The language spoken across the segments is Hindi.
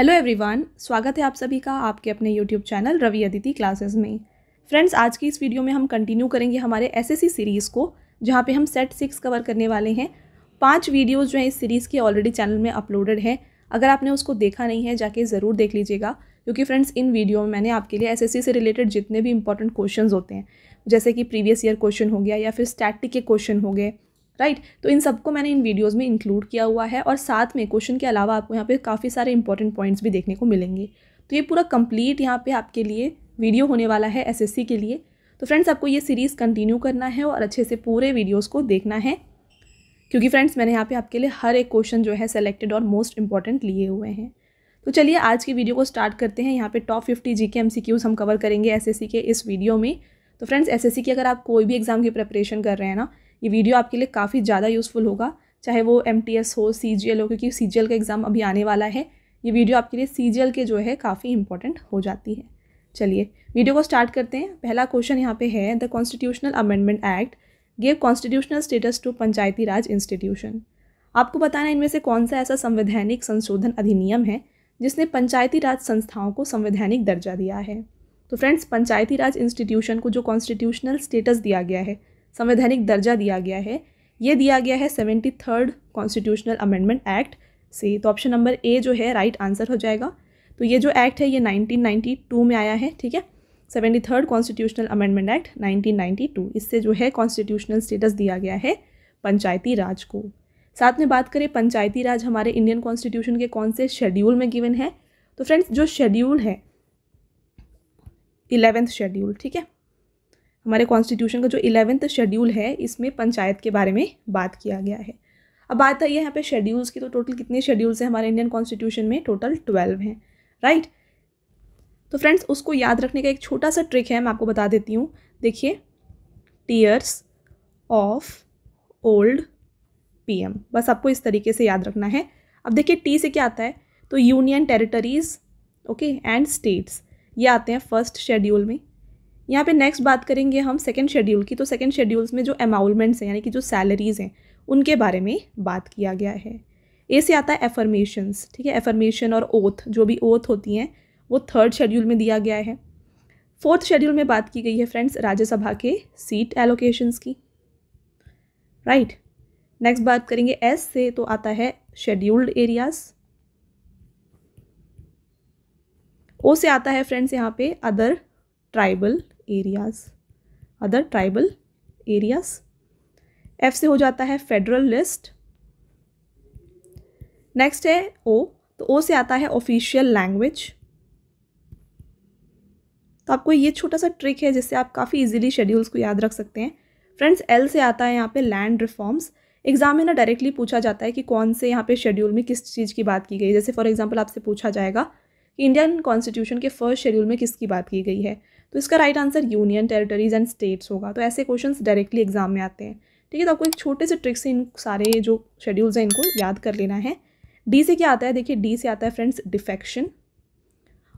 हेलो एवरीवन स्वागत है आप सभी का आपके अपने YouTube channel Ravi Aditi classes में फ्रेंड्स आज की इस वीडियो में हम कंटिन्यू करेंगे हमारे एसएससी सीरीज़ को जहाँ पे हम सेट सिक्स कवर करने वाले हैं पांच वीडियोस जो हैं इस सीरीज़ के ऑलरेडी चैनल में अपलोडेड हैं अगर आपने उसको देखा नहीं है जाके ज़रूर देख लीजिएगा क्योंकि फ्रेंड्स इन वीडियो में मैंने आपके लिए एस से रिलेटेड जितने भी इंपॉर्टेंट क्वेश्चन होते हैं जैसे कि प्रीवियस ईयर क्वेश्चन हो गया या फिर स्टैटिक के क्वेश्चन हो गए राइट तो इन सबको मैंने इन वीडियोज़ में इंक्लूड किया हुआ है और साथ में क्वेश्चन के अलावा आपको यहाँ पर काफ़ी सारे इंपॉर्टेंट पॉइंट्स भी देखने को मिलेंगे तो ये पूरा कंप्लीट यहाँ पे आपके लिए वीडियो होने वाला है एसएससी के लिए तो फ्रेंड्स आपको ये सीरीज़ कंटिन्यू करना है और अच्छे से पूरे वीडियोज़ को देखना है क्योंकि फ्रेंड्स मैंने यहाँ पे आपके लिए हर एक क्वेश्चन जो है सेलेक्टेड और मोस्ट इंपॉर्टेंट लिए हुए हैं तो चलिए आज की वीडियो को स्टार्ट करते हैं यहाँ पे टॉप फिफ्टी जी के हम कवर करेंगे एस के इस वीडियो में तो फ्रेंड्स एस की अगर आप कोई भी एग्ज़ाम की प्रिपरेशन कर रहे हैं ना ये वीडियो आपके लिए काफ़ी ज़्यादा यूज़फुल होगा चाहे वो एम हो सी हो क्योंकि सी का एग्ज़ाम अभी आने वाला है ये वीडियो आपके लिए सी के जो है काफ़ी इंपॉर्टेंट हो जाती है चलिए वीडियो को स्टार्ट करते हैं पहला क्वेश्चन यहाँ पे है the constitutional amendment act give constitutional status to panchayati raj institution आपको बताना इनमें से कौन सा ऐसा संवैधानिक संशोधन अधिनियम है जिसने पंचायती राज संस्थाओं को संवैधानिक दर्जा दिया है तो फ्रेंड्स पंचायती राज इंस्टीट्यूशन को जो कॉन्स्टिट्यूशनल स्टेटस दिया गया है संवैधानिक दर्जा दिया गया है ये दिया गया है seventy third constitutional amendment act से तो ऑप्शन नंबर ए जो है राइट right आंसर हो जाएगा तो ये जो एक्ट है ये 1992 में आया है ठीक है seventy third constitutional amendment act 1992 इससे जो है कॉन्स्टिट्यूशनल स्टेटस दिया गया है पंचायती राज को साथ में बात करें पंचायती राज हमारे इंडियन कॉन्स्टिट्यूशन के कौन से शेड्यूल में गिवन है तो फ्रेंड्स जो शेड्यूल है इलेवेंथ शेड्यूल ठीक है हमारे कॉन्स्टिट्यूशन का जो इलेवेंथ शेड्यूल है इसमें पंचायत के बारे में बात किया गया है अब बात आई है यहाँ पे शेड्यूल्स की तो टोटल कितने शेड्यूल्स हैं हमारे इंडियन कॉन्स्टिट्यूशन में टोटल ट्वेल्व हैं राइट तो फ्रेंड्स उसको याद रखने का एक छोटा सा ट्रिक है मैं आपको बता देती हूँ देखिए टीयर्स ऑफ ओल्ड पीएम बस आपको इस तरीके से याद रखना है अब देखिए टी से क्या आता है तो union territories okay and states ये आते हैं फर्स्ट शेड्यूल में यहाँ पे नेक्स्ट बात करेंगे हम सेकेंड शेड्यूल की तो सेकेंड शेड्यूल्स में जो अमाउलमेंट्स हैं यानी कि जो सैलरीज़ हैं उनके बारे में बात किया गया है ए से आता है एफर्मेशंस ठीक है एफर्मेशन और ओथ जो भी ओथ होती हैं वो थर्ड शेड्यूल में दिया गया है फोर्थ शेड्यूल में बात की गई है फ्रेंड्स राज्यसभा के सीट एलोकेशंस की राइट right. नेक्स्ट बात करेंगे एस से तो आता है शेड्यूल्ड एरियाज ओ से आता है फ्रेंड्स यहाँ पे other tribal areas other tribal areas F से हो जाता है फेडरल लिस्ट नेक्स्ट है ओ तो ओ से आता है ऑफिशियल लैंग्वेज तो आपको ये छोटा सा ट्रिक है जिससे आप काफ़ी इजीली शेड्यूल्स को याद रख सकते हैं फ्रेंड्स एल से आता है यहाँ पे लैंड रिफॉर्म्स एग्जाम में ना डायरेक्टली पूछा जाता है कि कौन से यहाँ पे शेड्यूल में किस चीज़ की बात की गई जैसे फॉर एग्जांपल आपसे पूछा जाएगा कि इंडियन कॉन्स्टिट्यूशन के फर्स्ट शेड्यूल में किसकी बात की गई है तो इसका right answer union territories and states होगा तो ऐसे क्वेश्चन डायरेक्टली एग्जाम में आते हैं ठीक है तो आपको एक छोटे से ट्रिक से इन सारे जो शेड्यूल्स हैं इनको याद कर लेना है डी से क्या आता है देखिए डी से आता है फ्रेंड्स डिफेक्शन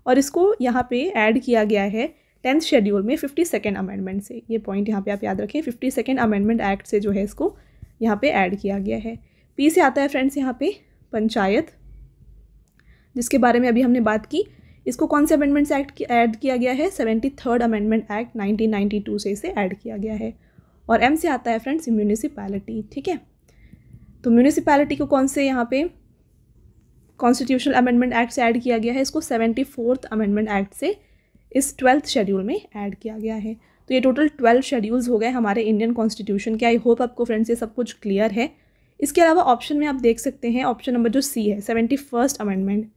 और इसको यहाँ पे ऐड किया गया है टेंथ शेड्यूल में फिफ्टी सेकेंड अमेंडमेंट से ये पॉइंट यहाँ पे आप याद रखें फिफ्टी सेकेंड अमेंडमेंट एक्ट से जो है इसको यहाँ पे ऐड किया गया है पी से आता है फ्रेंड्स यहाँ पे पंचायत जिसके बारे में अभी हमने बात की इसको कौन से अमेंडमेंट से एक्ट ऐड किया गया है सेवेंटी थर्ड अमेंडमेंट एक्ट 1992 से इसे ऐड किया गया है और एम से आता है फ्रेंड्स म्यूनिसिपैलिटी ठीक है तो म्यूनिसिपैलिटी को कौन से यहाँ पे कॉन्स्टिट्यूशनल अमेंडमेंट एक्ट से ऐड किया गया है इसको सेवेंटी फोर्थ अमेंडमेंट एक्ट से इस ट्वेल्थ शेड्यूल में ऐड किया गया है तो ये टोटल ट्वेल्व शेड्यूल्स हो गए हमारे इंडियन कॉन्स्टिट्यूशन के आई होप आपको फ्रेंड्स ये सब कुछ क्लियर है इसके अलावा ऑप्शन में आप देख सकते हैं ऑप्शन नंबर जो सी है सेवेंटी फर्स्ट अमेंडमेंट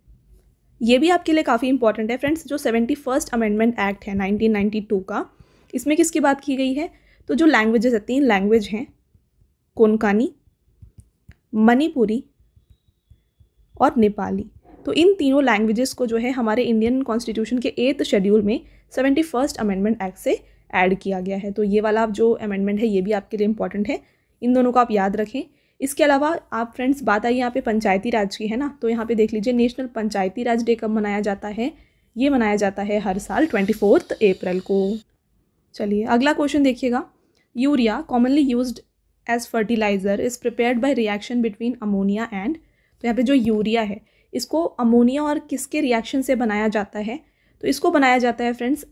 ये भी आपके लिए काफ़ी इंपॉर्टेंट है फ्रेंड्स जो सेवेंटी फर्स्ट अमेंडमेंट एक्ट है 1992 का इसमें किसकी बात की गई है तो जो लैंग्वेजेस है तीन लैंग्वेज हैं कोनकानी मणिपुरी और नेपाली तो इन तीनों लैंग्वेजेस को जो है हमारे इंडियन कॉन्स्टिट्यूशन के एट्थ शेड्यूल में सेवेंटी फर्स्ट अमेंडमेंट एक्ट से ऐड किया गया है तो ये वाला आप जो अमेंडमेंट है ये भी आपके लिए इंपॉर्टेंट है इन दोनों को आप याद रखें इसके अलावा आप फ्रेंड्स बात आई यहाँ पे पंचायती राज की है ना तो यहाँ पे देख लीजिए नेशनल पंचायती राज डे कब मनाया जाता है ये मनाया जाता है हर साल ट्वेंटी फोर्थ अप्रैल को चलिए अगला क्वेश्चन देखिएगा urea commonly use as fertiliser is prepared by reaction between ammonia and तो यहाँ पे जो यूरिया है इसको अमोनिया और किसके रिएक्शन से बनाया जाता है तो इसको बनाया जाता है फ्रेंड्स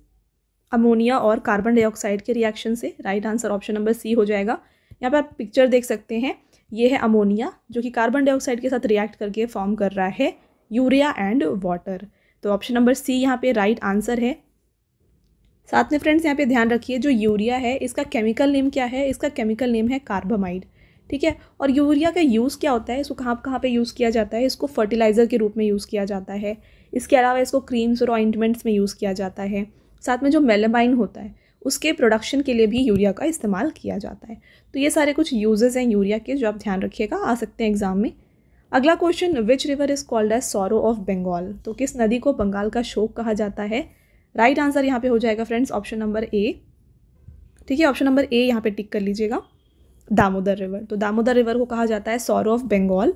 अमोनिया और कार्बन डाइऑक्साइड के रिएक्शन से right answer option number C हो जाएगा यहाँ पर आप पिक्चर देख सकते हैं ये है अमोनिया जो कि कार्बन डाइऑक्साइड के साथ रिएक्ट करके फॉर्म कर रहा है यूरिया एंड वाटर तो ऑप्शन नंबर सी यहाँ पे राइट आंसर है साथ में फ्रेंड्स यहाँ पे ध्यान रखिए जो यूरिया है इसका केमिकल नेम क्या है इसका केमिकल नेम है कार्बामाइड ठीक है और यूरिया का यूज़ क्या होता है इसको कहाँ कहाँ पे यूज़ किया जाता है इसको फर्टिलाइज़र के रूप में यूज़ किया जाता है इसके अलावा इसको क्रीम्स और ऑइंटमेंट्स में यूज़ किया जाता है साथ में जो मेलेमाइन होता है उसके प्रोडक्शन के लिए भी यूरिया का इस्तेमाल किया जाता है तो ये सारे कुछ यूजेज़ हैं यूरिया के जो आप ध्यान रखिएगा आ सकते हैं एग्ज़ाम में अगला question which river is called as sorrow of Bengal तो किस नदी को बंगाल का शोक कहा जाता है राइट right आंसर यहाँ पे हो जाएगा फ्रेंड्स ऑप्शन नंबर ए ठीक है ऑप्शन नंबर ए यहाँ पे टिक कर लीजिएगा दामोदर रिवर तो दामोदर रिवर को कहा जाता है sorrow of Bengal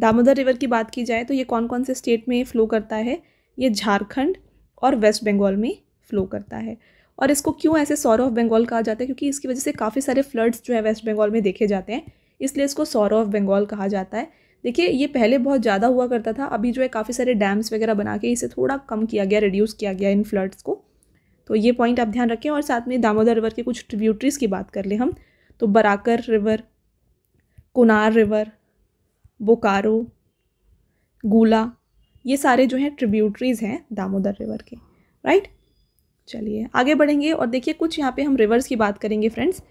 Damodar river की बात की जाए तो ये कौन कौन से स्टेट में फ़्लो करता है ये झारखंड और वेस्ट बंगाल में फ्लो करता है और इसको क्यों ऐसे सौरव ऑफ बंगाल कहा जाता है क्योंकि इसकी वजह से काफ़ी सारे फ्लड्स जो है वेस्ट बंगाल में देखे जाते हैं इसलिए इसको सौरव ऑफ बंगाल कहा जाता है देखिए ये पहले बहुत ज़्यादा हुआ करता था अभी जो है काफ़ी सारे डैम्स वगैरह बना के इसे थोड़ा कम किया गया रिड्यूस किया गया इन फ्लड्स को तो ये पॉइंट आप ध्यान रखें और साथ में दामोदर रिवर के कुछ ट्रिब्यूटरीज की बात कर लें हम तो बराकर रिवर कुनार रिवर बोकारो गूला ये सारे जो हैं ट्रिब्यूटरीज हैं दामोदर रिवर के राइट चलिए आगे बढ़ेंगे और देखिए कुछ यहाँ पे हम रिवर्स की बात करेंगे फ्रेंड्स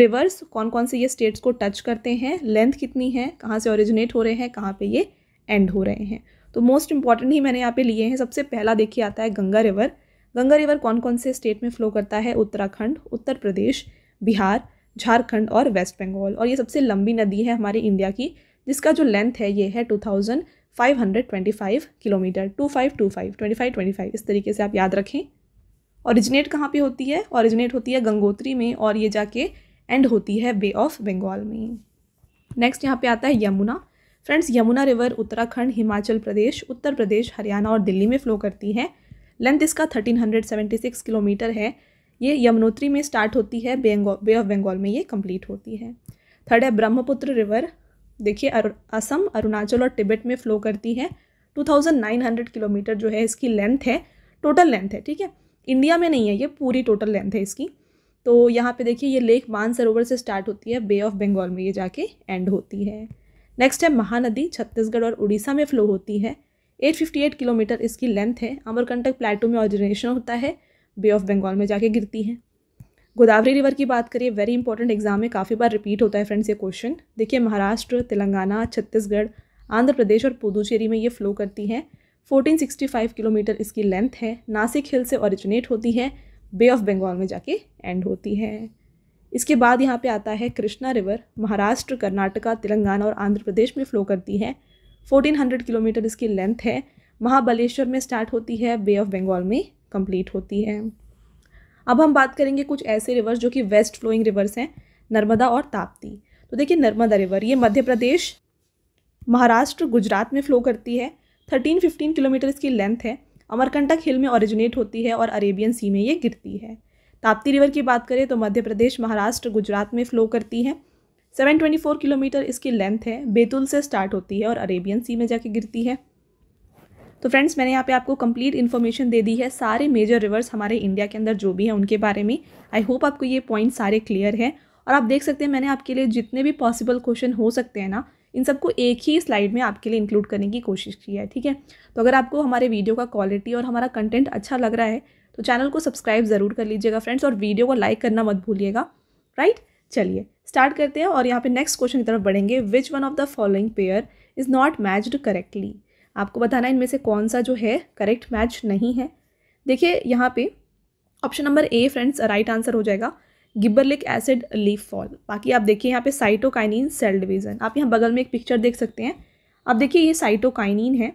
रिवर्स कौन कौन से ये स्टेट्स को टच करते हैं लेंथ कितनी है कहाँ से ओरिजिनेट हो रहे हैं कहाँ पे ये एंड हो रहे हैं तो मोस्ट इंपॉर्टेंट ही मैंने यहाँ पे लिए हैं सबसे पहला देखिए आता है गंगा रिवर गंगा रिवर कौन कौन से स्टेट में फ्लो करता है उत्तराखंड उत्तर प्रदेश बिहार झारखंड और वेस्ट बंगाल और ये सबसे लंबी नदी है हमारे इंडिया की जिसका जो लेंथ है ये है two thousand five hundred twenty five kilometre two five two five twenty five twenty five इस तरीके से आप याद रखें ओरिजिनेट कहाँ पे होती है ओरिजिनेट होती है गंगोत्री में और ये जाके एंड होती है बे ऑफ बंगाल में नेक्स्ट यहाँ पे आता है यमुना फ्रेंड्स यमुना रिवर उत्तराखंड हिमाचल प्रदेश उत्तर प्रदेश हरियाणा और दिल्ली में फ़्लो करती है लेंथ इसका 1376 किलोमीटर है ये यमुनोत्री में स्टार्ट होती है बे ऑफ बंगाल में ये कम्प्लीट होती है थर्ड है ब्रह्मपुत्र रिवर देखिए असम अरुणाचल और टिबेट में फ़्लो करती है टू किलोमीटर जो है इसकी लेंथ है टोटल लेंथ है ठीक है इंडिया में नहीं है ये पूरी टोटल लेंथ है इसकी तो यहाँ पे देखिए ये लेक मानसरोवर से स्टार्ट होती है बे ऑफ बंगाल में ये जाके एंड होती है नेक्स्ट है महानदी छत्तीसगढ़ और उड़ीसा में फ्लो होती है 858 किलोमीटर इसकी लेंथ है अमरकंटक प्लेटो में ऑरिजिनेशन होता है बे ऑफ बंगाल में जाके गिरती है गोदावरी रिवर की बात करिए वेरी इंपॉर्टेंट एग्जाम में काफ़ी बार रिपीट होता है फ्रेंड्स ये क्वेश्चन देखिए महाराष्ट्र तेलंगाना छत्तीसगढ़ आंध्र प्रदेश और पुदुचेरी में ये फ्लो करती है 1465 किलोमीटर इसकी लेंथ है नासिक हिल से ओरिजिनेट होती है बे ऑफ बंगाल में जाके एंड होती है इसके बाद यहाँ पे आता है कृष्णा रिवर महाराष्ट्र कर्नाटका तेलंगाना और आंध्र प्रदेश में फ़्लो करती है 1400 किलोमीटर इसकी लेंथ है महाबलेश्वर में स्टार्ट होती है बे ऑफ बंगाल में कंप्लीट होती है अब हम बात करेंगे कुछ ऐसे रिवर्स जो कि वेस्ट फ्लोइंग रिवर्स हैं नर्मदा और ताप्ती तो देखिए नर्मदा रिवर ये मध्य प्रदेश महाराष्ट्र गुजरात में फ़्लो करती है थर्टीन फिफ्टीन किलोमीटर इसकी लेंथ है अमरकंटक हिल में ओरिजिनेट होती है और अरेबियन सी में ये गिरती है ताप्ती रिवर की बात करें तो मध्य प्रदेश महाराष्ट्र गुजरात में फ़्लो करती है 724 किलोमीटर इसकी लेंथ है बेतुल से स्टार्ट होती है और अरेबियन सी में जाके गिरती है तो फ्रेंड्स मैंने यहाँ पे आपको कंप्लीट इन्फॉर्मेशन दे दी है सारे मेजर रिवर्स हमारे इंडिया के अंदर जो भी हैं उनके बारे में आई होप आपको ये पॉइंट सारे क्लियर है और आप देख सकते हैं मैंने आपके लिए जितने भी पॉसिबल क्वेश्चन हो सकते हैं ना इन सबको एक ही स्लाइड में आपके लिए इंक्लूड करने की कोशिश की है ठीक है तो अगर आपको हमारे वीडियो का क्वालिटी और हमारा कंटेंट अच्छा लग रहा है तो चैनल को सब्सक्राइब ज़रूर कर लीजिएगा फ्रेंड्स और वीडियो को लाइक करना मत भूलिएगा राइट चलिए स्टार्ट करते हैं और यहाँ पे नेक्स्ट क्वेश्चन की तरफ बढ़ेंगे which one of the following pair is not matched correctly आपको बताना इनमें से कौन सा जो है करेक्ट मैच नहीं है देखिए यहाँ पे option number A friends right answer हो जाएगा गिब्बरलिक एसिड लीफ फॉल बाकी आप देखिए यहाँ पे साइटोकाइनिन सेल डिवीज़न आप यहाँ बगल में एक पिक्चर देख सकते हैं आप देखिए ये साइटोकाइनिन है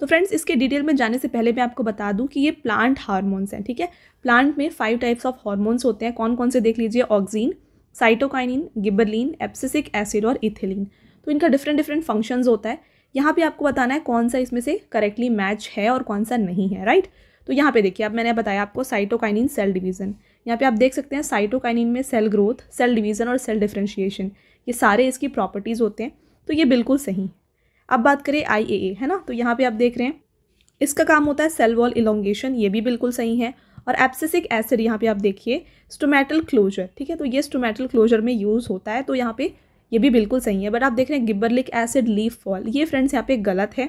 तो फ्रेंड्स इसके डिटेल में जाने से पहले मैं आपको बता दूं कि ये प्लांट हार्मोन्स हैं ठीक है प्लांट में फाइव टाइप्स ऑफ हार्मोन्स होते हैं कौन कौन से देख लीजिए auxin cytokinin gibberellin abscisic acid और इथिलीन तो इनका डिफरेंट डिफरेंट फंक्शन होता है यहाँ पर आपको बताना है कौन सा इसमें से करेक्टली मैच है और कौन सा नहीं है राइट तो यहाँ पर देखिए अब मैंने बताया आपको साइटोकाइनिन सेल डिवीज़न यहाँ पे आप देख सकते हैं साइटोकाइनिन में सेल ग्रोथ सेल डिवीज़न और सेल डिफ्रेंशिएशन ये सारे इसकी प्रॉपर्टीज़ होते हैं तो ये बिल्कुल सही अब बात करें आई है ना तो यहाँ पर आप देख रहे हैं इसका काम होता है सेल वॉल इलोंगेशन ये भी बिल्कुल सही है और एप्सिसिक एसिड यहाँ पे आप देखिए स्टोमेटल क्लोजर ठीक है तो ये स्टोमेटल क्लोजर में यूज़ होता है तो यहाँ पे ये भी बिल्कुल सही है बट आप देख रहे हैं गिब्बरलिक एसिड लीफ फॉल ये फ्रेंड्स यहाँ पे गलत है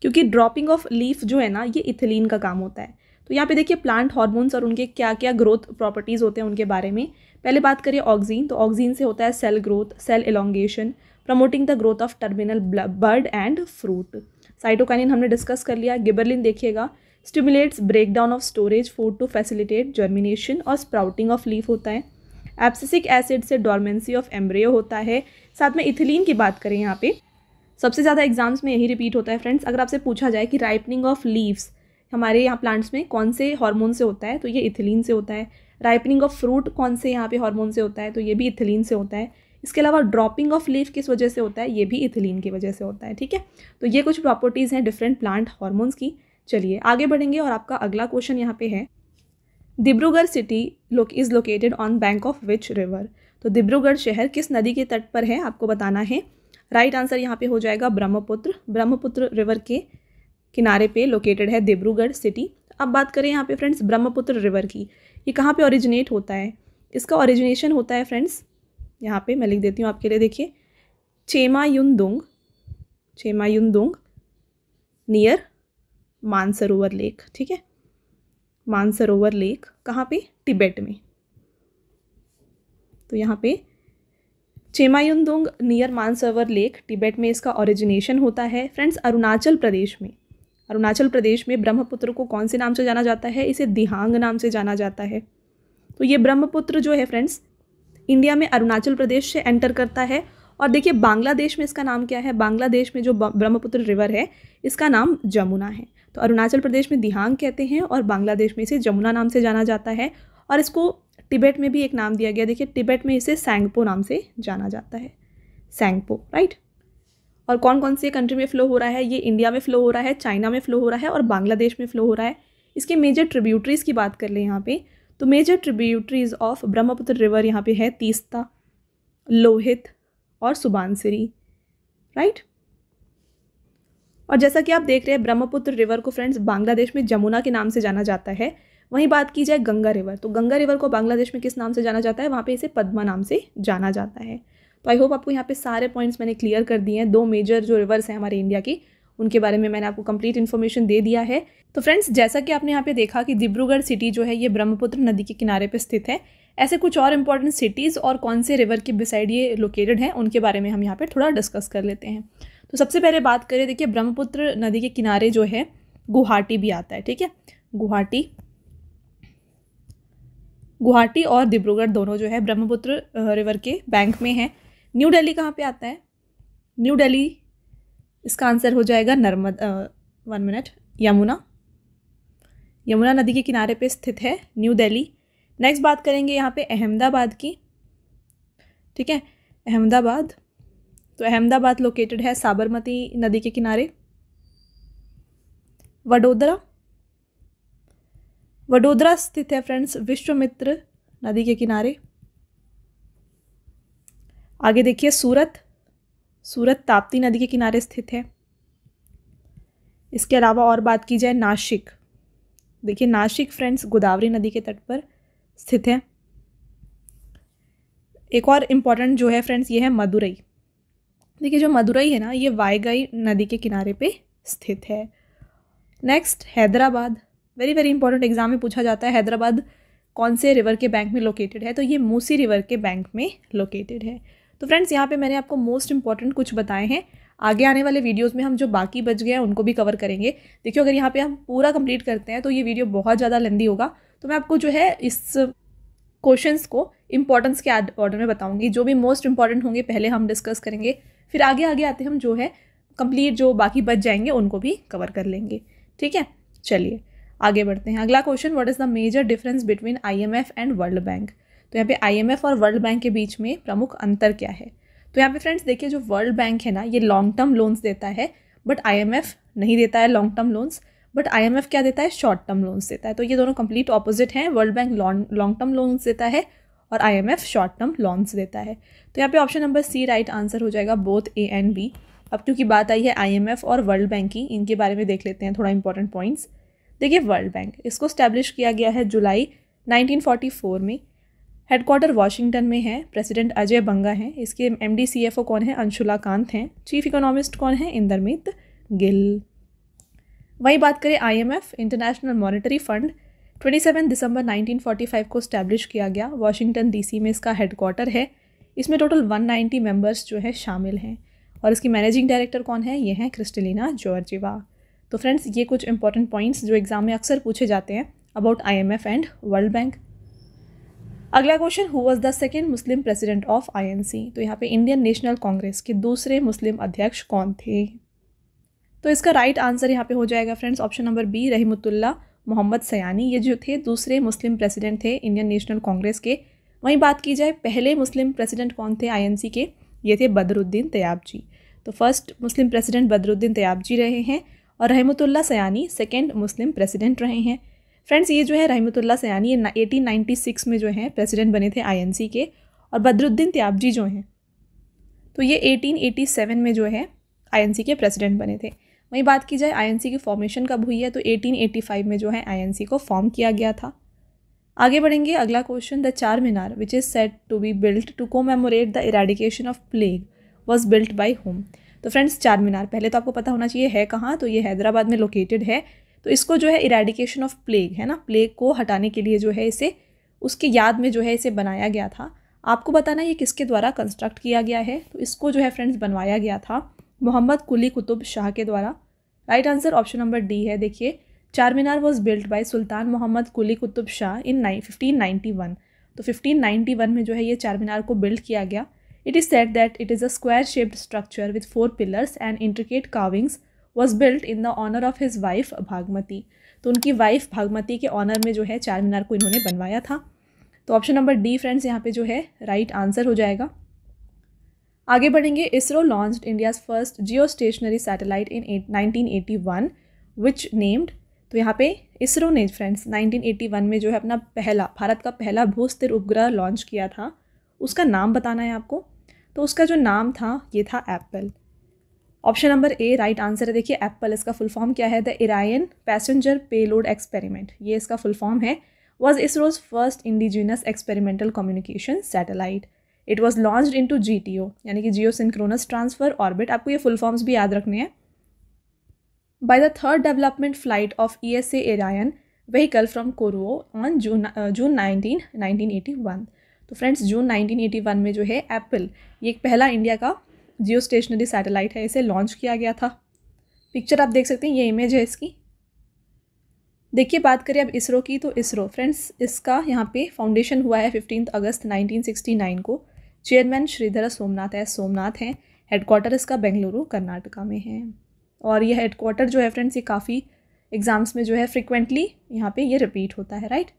क्योंकि ड्रॉपिंग ऑफ लीफ जो है ना ये इथिलीन का काम होता है तो यहाँ पे देखिए प्लांट हार्मोन्स और उनके क्या क्या ग्रोथ प्रॉपर्टीज़ होते हैं उनके बारे में पहले बात करिए ऑक्जीन तो ऑक्जीन से होता है cell growth cell elongation promoting the growth of terminal bird and fruit cytokinin हमने डिस्कस कर लिया गिबरलिन देखिएगा stimulates break down of storage food to facilitate germination और स्प्राउटिंग ऑफ लीफ होता है एप्सिसिक एसिड से डॉर्मेंसी ऑफ एम्ब्रियो होता है साथ में इथिलीन की बात करें यहाँ पे सबसे ज़्यादा एग्जाम्स में यही रिपीट होता है फ्रेंड्स अगर आपसे पूछा जाए कि राइपनिंग ऑफ लीव्स हमारे यहाँ प्लांट्स में कौन से हार्मोन से होता है तो ये इथिलीन से होता है राइपनिंग ऑफ फ्रूट कौन से यहाँ पे हार्मोन से होता है तो ये भी इथिलीन से होता है इसके अलावा ड्रॉपिंग ऑफ लीफ किस वजह से होता है ये भी इथिलीन की वजह से होता है ठीक है तो ये कुछ प्रॉपर्टीज़ हैं डिफरेंट प्लांट हॉर्मोन्स की चलिए आगे बढ़ेंगे और आपका अगला क्वेश्चन यहाँ पर है Dibrugarh city is located on bank of which river तो डिब्रूगढ़ शहर किस नदी के तट पर है आपको बताना है राइट right आंसर यहाँ पे हो जाएगा ब्रह्मपुत्र ब्रह्मपुत्र रिवर के किनारे पे लोकेटेड है दिब्रूगढ़ सिटी अब बात करें यहाँ पे फ्रेंड्स ब्रह्मपुत्र रिवर की ये कहाँ पे ओरिजिनेट होता है इसका ओरिजिनेशन होता है फ्रेंड्स यहाँ पे मैं लिख देती हूँ आपके लिए देखिए Chemayungdung Chemayungdung near Mansarovar lake ठीक है मानसरोवर लेक कहाँ पे तिब्बत में तो यहाँ पे चेमायुनदुंग नियर मानसरोवर लेक तिब्बत में इसका ओरिजिनेशन होता है फ्रेंड्स अरुणाचल प्रदेश में अरुणाचल प्रदेश में ब्रह्मपुत्र को कौन से नाम से जाना जाता है इसे दिहांग नाम से जाना जाता है तो ये ब्रह्मपुत्र जो है फ्रेंड्स इंडिया में अरुणाचल प्रदेश से एंटर करता है और देखिए बांग्लादेश में इसका नाम क्या है बांग्लादेश में जो ब्रह्मपुत्र रिवर है इसका नाम जमुना है तो अरुणाचल प्रदेश में दिहांग कहते हैं और बांग्लादेश में इसे जमुना नाम से जाना जाता है और इसको टिबेट में भी एक नाम दिया गया देखिए टिबेट में इसे सैंगपो नाम से जाना जाता है सैंगपो राइट और कौन कौन से कंट्री में फ़्लो हो रहा है ये इंडिया में फ़्लो हो रहा है चाइना में फ़्लो हो रहा है और बांग्लादेश में फ़्लो हो रहा है इसके मेजर ट्रिब्यूटरीज़ की बात कर लें यहाँ पे तो major tributaries of Brahmaputra river यहाँ पे है तीस्ता लोहित और सुबानसिरी राइट और जैसा कि आप देख रहे हैं ब्रह्मपुत्र रिवर को फ्रेंड्स बांग्लादेश में जमुना के नाम से जाना जाता है वहीं बात की जाए गंगा रिवर तो गंगा रिवर को बांग्लादेश में किस नाम से जाना जाता है वहाँ पे इसे पद्मा नाम से जाना जाता है तो आई होप आपको यहाँ पे सारे पॉइंट्स मैंने क्लियर कर दिए हैं दो मेजर जो रिवर्स हैं हमारे इंडिया की उनके बारे में मैंने आपको कंप्लीट इन्फॉर्मेशन दे दिया है तो फ्रेंड्स जैसा कि आपने यहाँ पे देखा कि डिब्रूगढ़ सिटी जो है ये ब्रह्मपुत्र नदी के किनारे पर स्थित है ऐसे कुछ और इंपॉर्टेंट सिटीज़ और कौन से रिवर के बिसाइड ये लोकेटेड हैं उनके बारे में हम यहाँ पर थोड़ा डिस्कस कर लेते हैं तो सबसे पहले बात करें देखिए ब्रह्मपुत्र नदी के किनारे जो है गुवाहाटी भी आता है ठीक है गुवाहाटी गुवाहाटी और डिब्रूगढ़ दोनों जो है ब्रह्मपुत्र रिवर के बैंक में हैं न्यू डेली कहाँ पे आता है न्यू डेली इसका आंसर हो जाएगा नर्मदा वन मिनट यमुना यमुना नदी के किनारे पे स्थित है न्यू दिल्ली नेक्स्ट बात करेंगे यहाँ पे अहमदाबाद की ठीक है अहमदाबाद तो अहमदाबाद लोकेटेड है साबरमती नदी के किनारे वडोदरा वडोदरा स्थित है फ्रेंड्स विश्वमित्र नदी के किनारे आगे देखिए सूरत सूरत ताप्ती नदी के किनारे स्थित है इसके अलावा और बात की जाए नासिक देखिए नासिक फ्रेंड्स गोदावरी नदी के तट पर स्थित है एक और इम्पॉर्टेंट जो है फ्रेंड्स ये है मदुरई देखिए जो मदुरई है ना ये वाईगाई नदी के किनारे पे स्थित है next Hyderabad very very important exam में पूछा जाता है हैदराबाद कौन से रिवर के बैंक में लोकेटेड है तो ये मूसी रिवर के बैंक में लोकेटेड है तो फ्रेंड्स यहाँ पे मैंने आपको मोस्ट इंपॉर्टेंट कुछ बताए हैं आगे आने वाले वीडियोस में हम जो बाकी बच गए हैं उनको भी कवर करेंगे देखिए अगर यहाँ पे हम पूरा कंप्लीट करते हैं तो ये वीडियो बहुत ज़्यादा लेंदी होगा तो मैं आपको जो है इस क्वेश्चन को इंपॉर्टेंस के ऑर्डर में बताऊँगी जो भी मोस्ट इंपॉर्टेंट होंगे पहले हम डिस्कस करेंगे फिर आगे आगे आते हम जो है कम्प्लीट जो बाकी बच जाएंगे उनको भी कवर कर लेंगे ठीक है चलिए आगे बढ़ते हैं अगला question what is the major difference between IMF and world bank तो यहाँ पे आईएमएफ और वर्ल्ड बैंक के बीच में प्रमुख अंतर क्या है तो यहाँ पे फ्रेंड्स देखिए जो वर्ल्ड बैंक है ना ये लॉन्ग टर्म लोन्स देता है बट आईएमएफ नहीं देता है long term loans but IMF क्या देता है शॉर्ट टर्म लोन्स देता है तो ये दोनों कंप्लीट ऑपोजिट हैं world bank long term loans देता है और आईएमएफ शॉर्ट टर्म लोन्स देता है तो यहाँ पे option number C right answer हो जाएगा बोथ ए एंड बी अब क्योंकि बात आई है आईएमएफ और वर्ल्ड बैंक की इनके बारे में देख लेते हैं थोड़ा इंपॉर्टेंट पॉइंट्स देखिए वर्ल्ड बैंक इसको स्टैब्लिश किया गया है जुलाई 1944 में हेडक्वार्टर वाशिंगटन में है प्रेसिडेंट अजय बंगा हैं इसके M D C F O कौन है अंशुला कांत हैं चीफ इकोनॉमिस्ट कौन है इंदरमीत गिल वहीं बात करें I M F international monetary fund 27 दिसंबर 1945 को स्टैब्लिश किया गया वाशिंगटन डीसी में इसका हेडक्वार्टर है इसमें टोटल 190 मेम्बर्स जो हैं शामिल हैं और इसकी मैनेजिंग डायरेक्टर कौन है ये हैं क्रिस्टलिना जॉर्जिवा तो फ्रेंड्स ये कुछ इंपॉर्टेंट पॉइंट्स जो एग्ज़ाम में अक्सर पूछे जाते हैं about I M F and world bank अगला question who was the second Muslim president of INC तो यहाँ पे इंडियन नेशनल कांग्रेस के दूसरे मुस्लिम अध्यक्ष कौन थे तो इसका राइट आंसर यहाँ पे हो जाएगा friends option number B Rahimtulla Mohammad Sayani ये जो थे दूसरे मुस्लिम प्रेसिडेंट थे इंडियन नेशनल कांग्रेस के वहीं बात की जाए पहले मुस्लिम प्रेसिडेंट कौन थे आईएनसी के ये थे बदरुद्दीन तैयाब जी तो first Muslim president Badruddin Tyabji रहे हैं और Rahmatulla Sayani second Muslim president रहे हैं फ्रेंड्स ये जो है Rahmatulla Sayani eighteen ninety six में जो है प्रेसिडेंट बने थे आईएनसी के और बदरुद्दीन त्याबजी जो हैं तो ये एटीन एटी सेवन में जो है आईएनसी के प्रेसिडेंट बने थे वहीं बात की जाए आईएनसी की फॉर्मेशन कब हुई है तो 1885 में जो है आई को फॉर्म किया गया था आगे बढ़ेंगे अगला question the Charminar which is said to be built to commemorate the eradication of plague was built by whom तो फ्रेंड्स चार मीनार पहले तो आपको पता होना चाहिए है कहाँ तो ये हैदराबाद में लोकेटेड है तो इसको जो है इरेडिकेशन ऑफ प्लेग है ना प्लेग को हटाने के लिए जो है इसे उसकी याद में जो है इसे बनाया गया था आपको बताना ये किसके द्वारा कंस्ट्रक्ट किया गया है तो इसको जो है फ्रेंड्स बनवाया गया था मोहम्मद कुली कुतुब शाह के द्वारा right answer option number D है देखिए Charminar was built by sultan Mohammad Quli Qutub Shah in nine fifteen ninety one तो फिफ्टीन नाइन्टी वन में जो है ये चार मीनार को बिल्ड किया गया it is said that it is a square shaped structure with four pillars and intricate carvings was built in the honour of his wife Bhagmati तो उनकी वाइफ भागमती के ऑनर में जो है चार मीनार को इन्होंने बनवाया था तो ऑप्शन नंबर डी फ्रेंड्स यहाँ पे जो है राइट right आंसर हो जाएगा आगे बढ़ेंगे ISRO launch India's first geostationary satellite in nineteen eighty one which named तो यहाँ पे इसरो ने फ्रेंड्स 1981 में जो है अपना पहला भारत का पहला भूस्थिर उपग्रह लॉन्च किया था उसका नाम बताना है आपको तो उसका जो नाम था ये था APPLE option number A right answer है देखिए एप्पल इसका फुल फॉर्म क्या है the Ariane passenger payload experiment ये इसका फुल फॉर्म है was ISRO's first indigenous experimental communication satellite it was launch into G T O यानी कि जियो सिंक्रोनस ट्रांसफर ऑर्बिट आपको ये फुल फॉर्म्स भी याद रखने हैं by the third development flight of E S A Ariane from Kourou on June June nineteen nineteen eighty one तो friends June nineteen eighty one में जो है एप्पल ये एक पहला इंडिया का जियो स्टेशनरी सैटेलाइट है इसे लॉन्च किया गया था पिक्चर आप देख सकते हैं ये इमेज है इसकी देखिए बात करें अब इसरो की तो इसरो फ्रेंड्स इसका यहाँ पे फाउंडेशन हुआ है फिफ्टीन अगस्त 1969 को चेयरमैन श्रीधर सोमनाथ है सोमनाथ हैं हेडक्वार्टर इसका बेंगलुरु कर्नाटका में है और यह हेडक्वार्टर जो है फ्रेंड्स ये काफ़ी एग्ज़ाम्स में जो है फ्रिक्वेंटली यहाँ पे ये रिपीट होता है राइट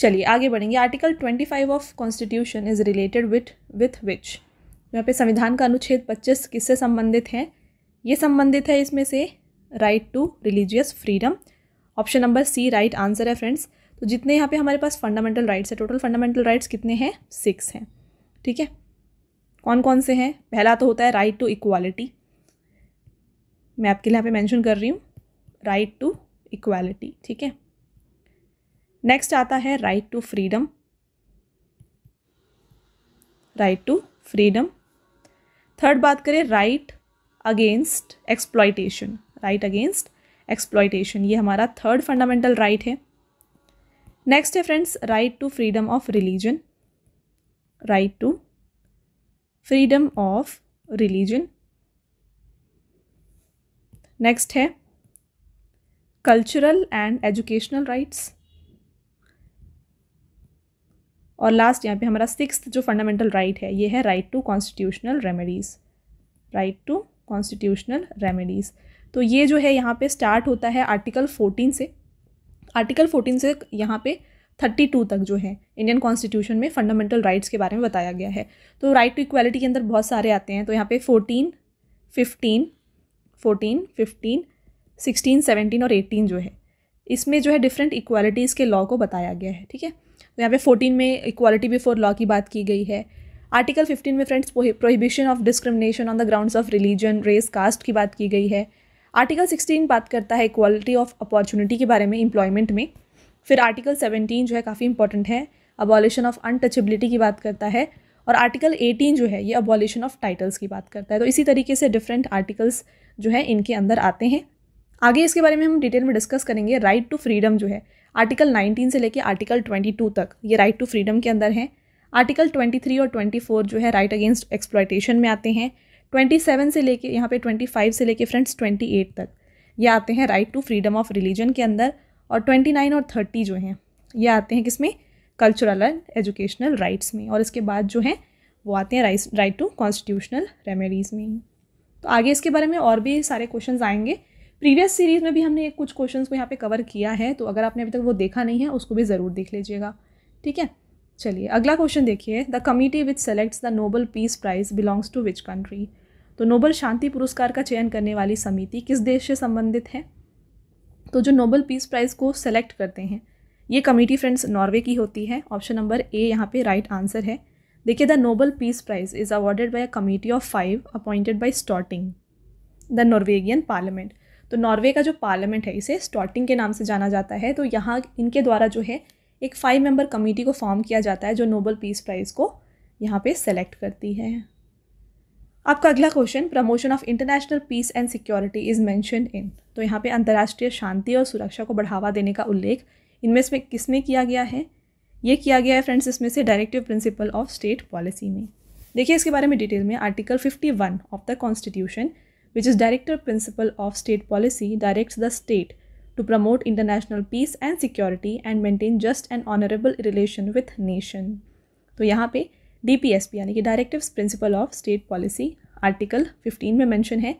चलिए आगे बढ़ेंगे article twenty of constitution is related with with which यहाँ पे संविधान का अनुच्छेद 25 किससे संबंधित है ये संबंधित है इसमें से right to religious freedom option number C right answer है फ्रेंड्स तो जितने यहाँ पे हमारे पास फंडामेंटल राइट्स है टोटल फंडामेंटल राइट्स कितने हैं सिक्स हैं ठीक है कौन कौन से हैं पहला तो होता है राइट टू इक्वालिटी मैं आपके लिए यहाँ पे मेंशन कर रही हूँ राइट टू इक्वालिटी ठीक है नेक्स्ट आता है right to freedom right to freedom third बात करें right against exploitation right against exploitation ये हमारा थर्ड फंडामेंटल राइट है नेक्स्ट है friends right to freedom of religion right to freedom of religion next है कल्चरल एंड एजुकेशनल राइट्स और लास्ट यहाँ पे हमारा सिक्स जो फंडामेंटल राइट right है ये है right to constitutional remedies right to constitutional remedies तो ये जो है यहाँ पे स्टार्ट होता है आर्टिकल फोर्टीन से आर्टिकल फोर्टीन से यहाँ पे थर्टी टू तक जो है इंडियन कॉन्स्टिट्यूशन में फंडामेंटल राइट्स के बारे में बताया गया है तो राइट टू इक्वालिटी के अंदर बहुत सारे आते हैं तो यहाँ पे fourteen fifteen fourteen fifteen sixteen seventeen और एटीन जो है इसमें जो है डिफरेंट इक्वालिटीज़ के लॉ को बताया गया है ठीक है यहाँ पे फोर्टीन में इक्वालिटी बिफोर लॉ की बात की गई है आर्टिकल फिफ्टीन में friends prohibition of discrimination on the grounds of religion race caste की बात की गई है आर्टिकल सिक्सटीन बात करता है इक्वालिटी ऑफ अपॉर्चुनिटी के बारे में इम्प्लॉयमेंट में फिर आर्टिकल सेवनटीन जो है काफ़ी इंपॉर्टेंट है अबॉलिशन ऑफ अनटचेबिलिटी की बात करता है और आर्टिकल एटीन जो है ये अबॉलिशन ऑफ टाइटल्स की बात करता है तो इसी तरीके से डिफरेंट आर्टिकल्स जो है इनके अंदर आते हैं आगे इसके बारे में हम डिटेल में डिस्कस करेंगे राइट टू फ्रीडम जो है आर्टिकल 19 से लेकर आर्टिकल 22 तक ये राइट टू फ्रीडम के अंदर हैं आर्टिकल 23 और 24 जो है राइट अगेंस्ट एक्सप्लाइटेशन में आते हैं 27 से लेके यहाँ पे 25 से लेके फ्रेंड्स 28 तक ये आते हैं right to freedom of religion के अंदर और 29 और 30 जो हैं ये आते हैं किसमें कल्चरल एंड एजुकेशनल राइट्स में और इसके बाद जो हैं वो आते हैं right right to constitutional remedies में तो आगे इसके बारे में और भी सारे क्वेश्चन आएंगे प्रीवियस सीरीज़ में भी हमने कुछ क्वेश्चंस को यहाँ पे कवर किया है तो अगर आपने अभी तक वो देखा नहीं है उसको भी ज़रूर देख लीजिएगा ठीक है चलिए अगला क्वेश्चन देखिए the committee which selects the Nobel peace prize belongs to which country तो नोबल शांति पुरस्कार का चयन करने वाली समिति किस देश से संबंधित है तो जो नोबल पीस प्राइज़ को सेलेक्ट करते हैं ये कमेटी फ्रेंड्स नॉर्वे की होती है ऑप्शन नंबर ए यहाँ पे राइट आंसर है देखिए the Nobel peace prize is awarded by a committee of five appointed by Storting the Norwegian parliament तो नॉर्वे का जो पार्लियामेंट है इसे स्टॉटिंग के नाम से जाना जाता है तो यहाँ इनके द्वारा जो है एक फाइव मेंबर कमेटी को फॉर्म किया जाता है जो नोबल पीस प्राइज़ को यहाँ पे सेलेक्ट करती है आपका अगला question promotion of international peace and security is mention in तो यहाँ पे अंतर्राष्ट्रीय शांति और सुरक्षा को बढ़ावा देने का उल्लेख इनमें किस में किया गया है ये किया गया है फ्रेंड्स इसमें से directive principle of state policy में देखिए इसके बारे में डिटेल में article 51 of the constitution which is Director Principal of State Policy, directs the state to promote international peace and security and maintain just and honorable relation with nation. तो यहाँ पे डी पी एस पी यानी कि directives principle of state policy article fifteen में मैंशन है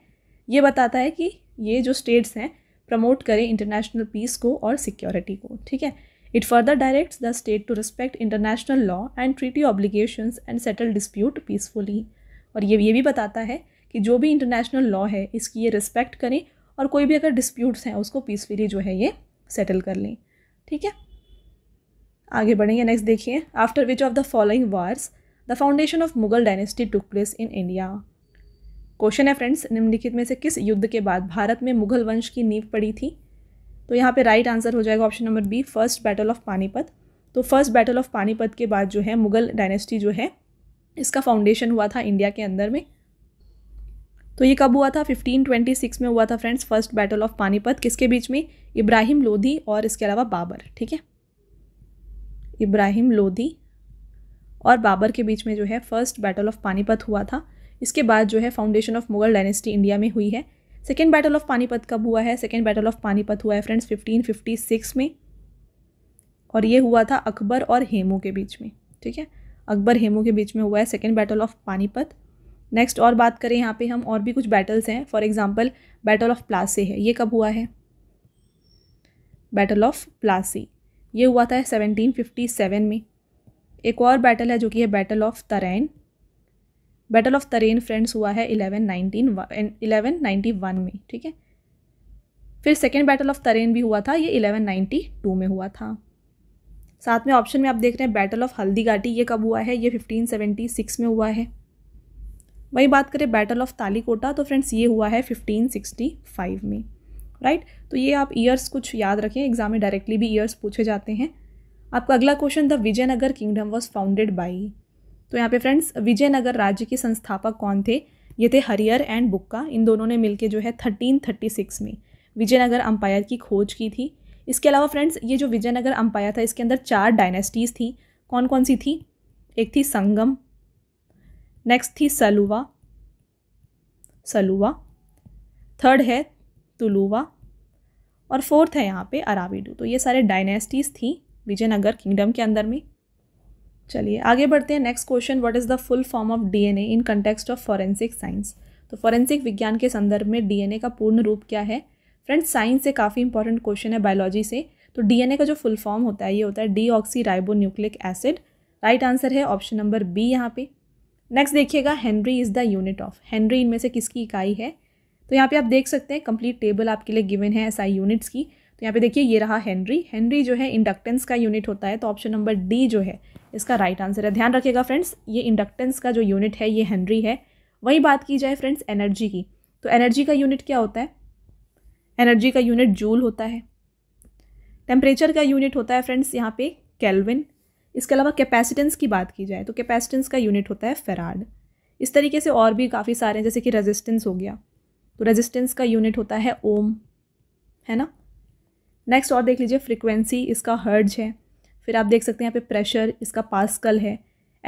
ये बताता है कि ये जो स्टेट्स हैं प्रमोट करें इंटरनेशनल पीस को और सिक्योरिटी को ठीक है it further directs the state to respect international law and treaty obligations and settle dispute peacefully और ये ये भी बताता है कि जो भी इंटरनेशनल लॉ है इसकी ये रिस्पेक्ट करें और कोई भी अगर डिस्प्यूट्स हैं उसको पीसफुली जो है ये सेटल कर लें ठीक है आगे बढ़ेंगे नेक्स्ट देखिए after which of the following wars the foundation of Mughal dynasty took place in India question है फ्रेंड्स निम्नलिखित में से किस युद्ध के बाद भारत में मुगल वंश की नींव पड़ी थी तो यहाँ पे राइट आंसर हो जाएगा option number B first battle of Panipat तो फर्स्ट बैटल ऑफ पानीपत के बाद जो है मुगल डायनेस्टी जो है इसका फाउंडेशन हुआ था इंडिया के अंदर में तो ये कब हुआ था 1526 में हुआ था friends first battle of Panipat किसके बीच में इब्राहिम लोधी और इसके अलावा बाबर ठीक है इब्राहिम लोधी और बाबर के बीच में जो है फर्स्ट बैटल ऑफ पानीपत हुआ था इसके बाद जो है foundation of Mughal dynasty India में हुई है सेकेंड बैटल ऑफ पानीपत कब हुआ है सेकेंड बैटल ऑफ पानीपत हुआ है फ्रेंड्स 1556 में और ये हुआ था अकबर और हेमू के बीच में ठीक है अकबर हेमू के बीच में हुआ है second battle of Panipat next और बात करें यहाँ पे हम और भी कुछ बैटल्स हैं for example battle of Plassey है ये कब हुआ है बैटल ऑफ प्लासी ये हुआ था 1757 में एक और बैटल है जो कि है battle of Tarain battle of Tarain friends हुआ है eleven nineteen eleven ninety one में ठीक है फिर सेकेंड बैटल ऑफ तरेन भी हुआ था ये इलेवन नाइन्टी टू में हुआ था साथ में ऑप्शन में आप देख रहे हैं बैटल ऑफ हल्दीघाटी ये कब हुआ है ये फिफ्टीन सेवेंटी सिक्स में हुआ है वहीं बात करें बैटल ऑफ तालीकोटा तो फ्रेंड्स ये हुआ है 1565 में राइट right? तो ये आप ईयर्स कुछ याद रखें एग्जाम में डायरेक्टली भी ईयर्स पूछे जाते हैं आपका अगला question the Vijayanagar kingdom was founded by तो यहाँ पे फ्रेंड्स विजयनगर राज्य के संस्थापक कौन थे ये थे हरियर एंड बुक्का इन दोनों ने मिलकर जो है थर्टीन थर्टी सिक्स में विजयनगर अम्पायर की खोज की थी इसके अलावा फ्रेंड्स ये जो विजयनगर अम्पायर था इसके अंदर चार डायनेस्टीज़ थी कौन कौन सी थी एक थी संगम नेक्स्ट थी सलुवा सलुवा थर्ड है तुलुवा और फोर्थ है यहाँ पे अराविडू तो ये सारे डायनेस्टीज़ थी विजयनगर किंगडम के अंदर में चलिए आगे बढ़ते हैं next question what is the full form of DNA in context of forensic science तो फॉरेंसिक विज्ञान के संदर्भ में डीएनए का पूर्ण रूप क्या है फ्रेंड्स साइंस से काफ़ी इंपॉर्टेंट क्वेश्चन है बायोलॉजी से तो डीएनए का जो फुल फॉर्म होता है ये होता है D nucleic acid right answer है ऑप्शन नंबर बी यहाँ पे नेक्स्ट देखिएगा Henry is the unit of Henry इनमें से किसकी इकाई है तो यहाँ पे आप देख सकते हैं कंप्लीट टेबल आपके लिए गिवन है आई यूनिट्स की तो यहाँ पे देखिए ये रहा हेनरी हेनरी जो है इंडक्टेंस का यूनिट होता है तो ऑप्शन नंबर डी जो है इसका राइट right आंसर है ध्यान रखिएगा फ्रेंड्स ये इंडक्टेंस का जो यूनिट है ये हेनरी है वही बात की जाए फ्रेंड्स एनर्जी की तो एनर्जी का यूनिट क्या होता है एनर्जी का यूनिट जूल होता है टेम्परेचर का यूनिट होता है फ्रेंड्स यहाँ पे कैलविन इसके अलावा कैपेसिटेंस की बात की जाए तो कैपेसिटेंस का यूनिट होता है फेराड इस तरीके से और भी काफ़ी सारे हैं जैसे कि रेजिस्टेंस हो गया तो रेजिस्टेंस का यूनिट होता है ओम है ना नेक्स्ट और देख लीजिए फ्रिक्वेंसी इसका हर्ज है फिर आप देख सकते हैं यहाँ पे प्रेशर इसका पास्कल है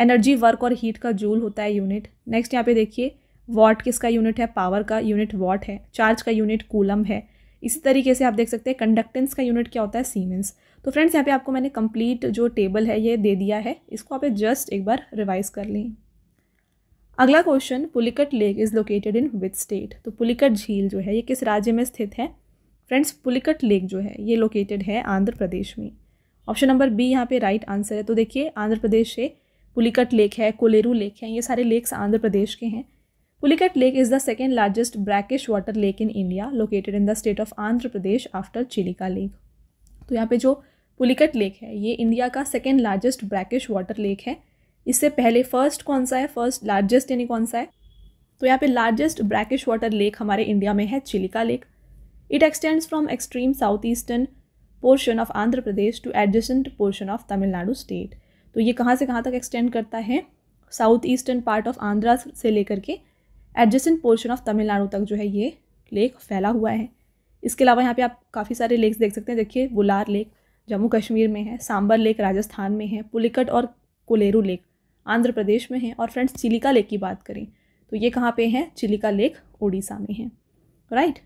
एनर्जी वर्क और हीट का जूल होता है यूनिट नेक्स्ट यहाँ पे देखिए वॉट किसका यूनिट है पावर का यूनिट वॉट है चार्ज का यूनिट कूलम है इसी तरीके से आप देख सकते हैं कंडक्टेंस का यूनिट क्या होता है सीमेंस तो फ्रेंड्स यहाँ पे आपको मैंने कंप्लीट जो टेबल है ये दे दिया है इसको आप जस्ट एक बार रिवाइज कर लें अगला question Pulicat lake is located in with state तो पुलिकट झील जो है ये किस राज्य में स्थित है फ्रेंड्स पुलिकट लेक जो है ये लोकेटेड है आंध्र प्रदेश में ऑप्शन नंबर बी यहाँ पे राइट आंसर है तो देखिए आंध्र प्रदेश से पुलिकट लेक है कोलेरू लेक है ये सारे लेक्स आंध्र प्रदेश के हैं Pulikat Lake is the second largest brackish water lake in India, located in the state of Andhra Pradesh after Chilika Lake. तो यहाँ पे जो पुलिकट लेक है ये इंडिया का second largest brackish water lake है इससे पहले फर्स्ट कौन सा है फर्स्ट लार्जेस्ट यानी कौन सा है तो यहाँ पे लार्जेस्ट ब्रैकिश वाटर लेक हमारे इंडिया में है Chilika lake it extends from extreme south eastern portion of Andhra Pradesh to adjacent portion of Tamil Nadu state तो ये कहाँ से कहाँ तक एक्सटेंड करता है south eastern part of Andhra से लेकर के एडजस्टेंट पोर्शन ऑफ तमिलनाडु तक जो है ये लेक फैला हुआ है इसके अलावा यहाँ पे आप काफ़ी सारे लेक्स देख सकते हैं देखिए बुलार लेक जम्मू कश्मीर में है सांबर लेक राजस्थान में है पुलिकट और कोलेरू लेक आंध्र प्रदेश में है और फ्रेंड्स चिलिका लेक की बात करें तो ये कहाँ पे है चिलिका लेक उड़ीसा में है राइट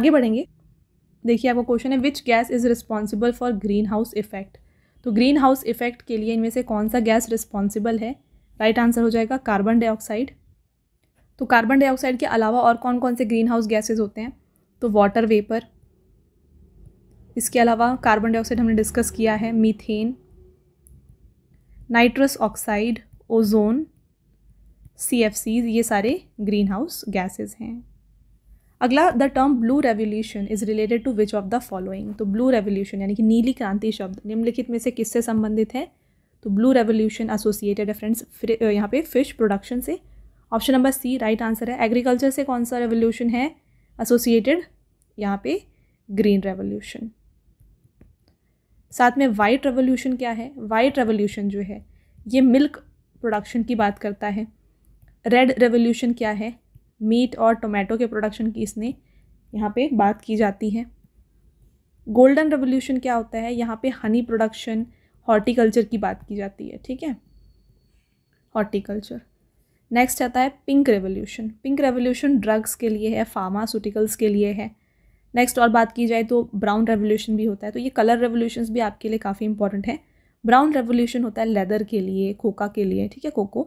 आगे बढ़ेंगे देखिए आपका क्वेश्चन है which gas is responsible for green house effect तो ग्रीन हाउस इफेक्ट के लिए इनमें से कौन सा गैस रिस्पॉन्सिबल है राइट आंसर हो जाएगा कार्बन डाइऑक्साइड तो कार्बन डाइऑक्साइड के अलावा और कौन कौन से ग्रीन हाउस गैसेज होते हैं तो वाटर वेपर इसके अलावा कार्बन डाइऑक्साइड हमने डिस्कस किया है methane nitrous oxide ozone C F Cs ये सारे ग्रीन हाउस गैसेज हैं अगला the term blue revolution is related to which of the following तो ब्लू रेवोल्यूशन यानी कि नीली क्रांति शब्द निम्नलिखित में से किससे संबंधित है तो ब्लू रेवोल्यूशन एसोसिएटेड है फ्रेंड्स यहाँ पे फिश प्रोडक्शन से option number C right answer है एग्रीकल्चर से कौन सा रेवोल्यूशन है एसोसिएटेड यहाँ पे ग्रीन रेवोल्यूशन साथ में वाइट रेवोल्यूशन क्या है वाइट रेवोल्यूशन जो है ये मिल्क प्रोडक्शन की बात करता है रेड रेवोल्यूशन क्या है मीट और टोमेटो के प्रोडक्शन की इसने यहाँ पे बात की जाती है गोल्डन रेवोल्यूशन क्या होता है यहाँ पे हनी प्रोडक्शन हॉर्टिकल्चर की बात की जाती है ठीक है हॉर्टिकल्चर नेक्स्ट आता है pink revolution pink revolution drugs के लिए है फार्मास्यूटिकल्स के लिए है नेक्स्ट और बात की जाए तो ब्राउन रेवोल्यूशन भी होता है तो ये कलर रेवोल्यूशन भी आपके लिए काफ़ी इंपॉर्टेंट है ब्राउन रेवोल्यूशन होता है लेदर के लिए खोका के लिए ठीक है कोको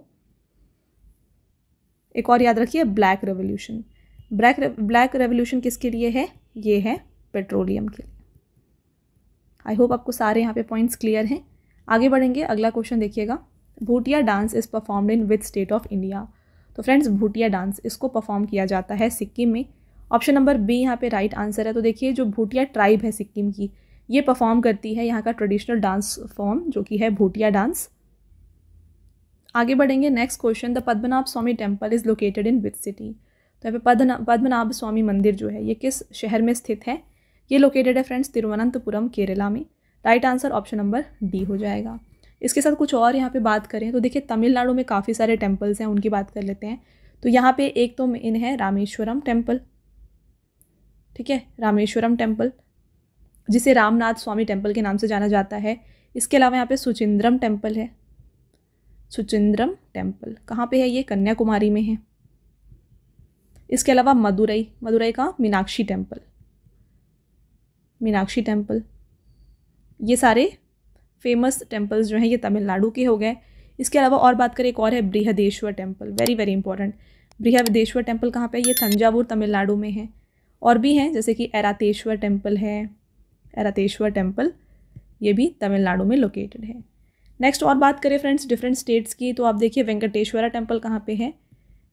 एक और याद रखिए black revolution black black revolution किसके लिए है ये है पेट्रोलियम के लिए आई होप आपको सारे यहाँ पे पॉइंट्स क्लियर हैं आगे बढ़ेंगे अगला क्वेश्चन देखिएगा Bhutia dance is performed in which state of India तो फ्रेंड्स भूटिया डांस इसको परफॉर्म किया जाता है सिक्किम में ऑप्शन नंबर बी यहाँ पे राइट आंसर है तो देखिए जो भूटिया ट्राइब है सिक्किम की ये परफॉर्म करती है यहाँ का ट्रेडिशनल डांस फॉर्म जो कि है भूटिया डांस आगे बढ़ेंगे next question the Padmanabha Swamy temple is located in which city तो यहाँ पे पद्मनाभ स्वामी मंदिर जो है ये किस शहर में स्थित है ये लोकेटेड है फ्रेंड्स तिरुवनंतपुरम केरला में right answer option number D हो जाएगा इसके साथ कुछ और यहाँ पे बात करें तो देखिए तमिलनाडु में काफ़ी सारे टेम्पल्स हैं उनकी बात कर लेते हैं तो यहाँ पे एक तो मेन है रामेश्वरम टेम्पल ठीक है रामेश्वरम टेम्पल जिसे रामनाथ स्वामी टेम्पल के नाम से जाना जाता है इसके अलावा यहाँ पे सुचिंद्रम टेम्पल है सुचिंद्रम टेम्पल कहाँ पे है ये कन्याकुमारी में है इसके अलावा मदुरई मदुरई का मीनाक्षी टेम्पल मीनाक्षी टेम्पल ये सारे फेमस टेम्पल्स जो हैं ये तमिलनाडु के हो गए इसके अलावा और बात करें एक और है Brihadeshwar temple very very important Brihadeshwar temple कहाँ पे ये तंजावुर तमिलनाडु में है और भी हैं जैसे कि एरातेश्वर टेम्पल है एरातेश्वर टेम्पल ये भी तमिलनाडु में लोकेटेड है नेक्स्ट और बात करें फ्रेंड्स डिफरेंट स्टेट्स की तो आप देखिए वेंकटेश्वरा टेम्पल कहाँ पर है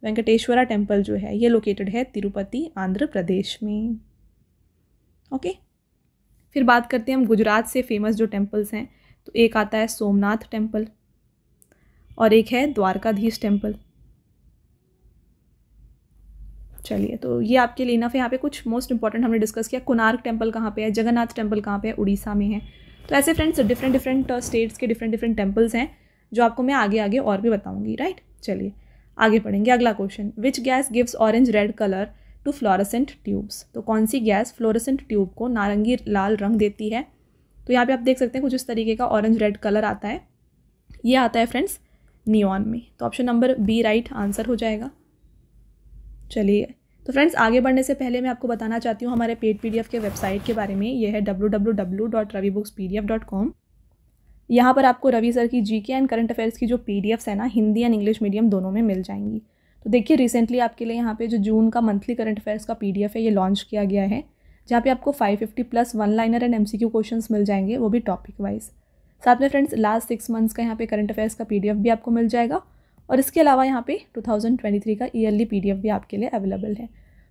वेंकटेश्वरा टेम्पल जो है ये लोकेटेड है तिरुपति आंध्र प्रदेश में ओके okay? फिर बात करते हैं हम गुजरात से फेमस जो टेम्पल्स हैं तो एक आता है सोमनाथ टेम्पल और एक है द्वारकाधीश टेम्पल चलिए तो ये आपके लिए इनफ यहाँ पे कुछ मोस्ट इंपॉर्टेंट हमने डिस्कस किया कुनार्क टेम्पल कहाँ पे है जगन्नाथ टेम्पल कहाँ पे है उड़ीसा में है तो ऐसे फ्रेंड्स डिफरेंट डिफरेंट स्टेट्स के डिफरेंट डिफरेंट टेम्पल्स हैं जो आपको मैं आगे आगे और भी बताऊँगी राइट चलिए आगे पढ़ेंगे अगला question which gas gives orange red colour to fluorescent tubes तो कौन सी गैस फ्लोरोसेंट ट्यूब को नारंगी लाल रंग देती है तो यहाँ पे आप देख सकते हैं कुछ इस तरीके का ऑरेंज रेड कलर आता है ये आता है फ्रेंड्स नियॉन में तो option number B right answer हो जाएगा चलिए तो फ्रेंड्स आगे बढ़ने से पहले मैं आपको बताना चाहती हूँ हमारे पेड पीडीएफ के वेबसाइट के बारे में यह है W W W dot Ravi books P D F dot com यहाँ पर आपको रवि सर की जीके एंड करंट अफेयर्स की जो पीडीएफ्स है ना हिंदी एंड इंग्लिश मीडियम दोनों में मिल जाएंगी तो देखिए रिसेंटली आपके लिए यहाँ पे जो जून का मंथली करंट अफेयर्स का पीडीएफ है ये लॉन्च किया गया है जहाँ पे आपको 550 plus one liner and MCQ questions मिल जाएंगे वो भी टॉपिक वाइज साथ में फ्रेंड्स लास्ट सिक्स मंथ्स का यहाँ पे करंट अफेयर्स का पीडीएफ भी आपको मिल जाएगा और इसके अलावा यहाँ पे 2023 का ईयरली पीडीएफ भी आपके लिए अवेलेबल है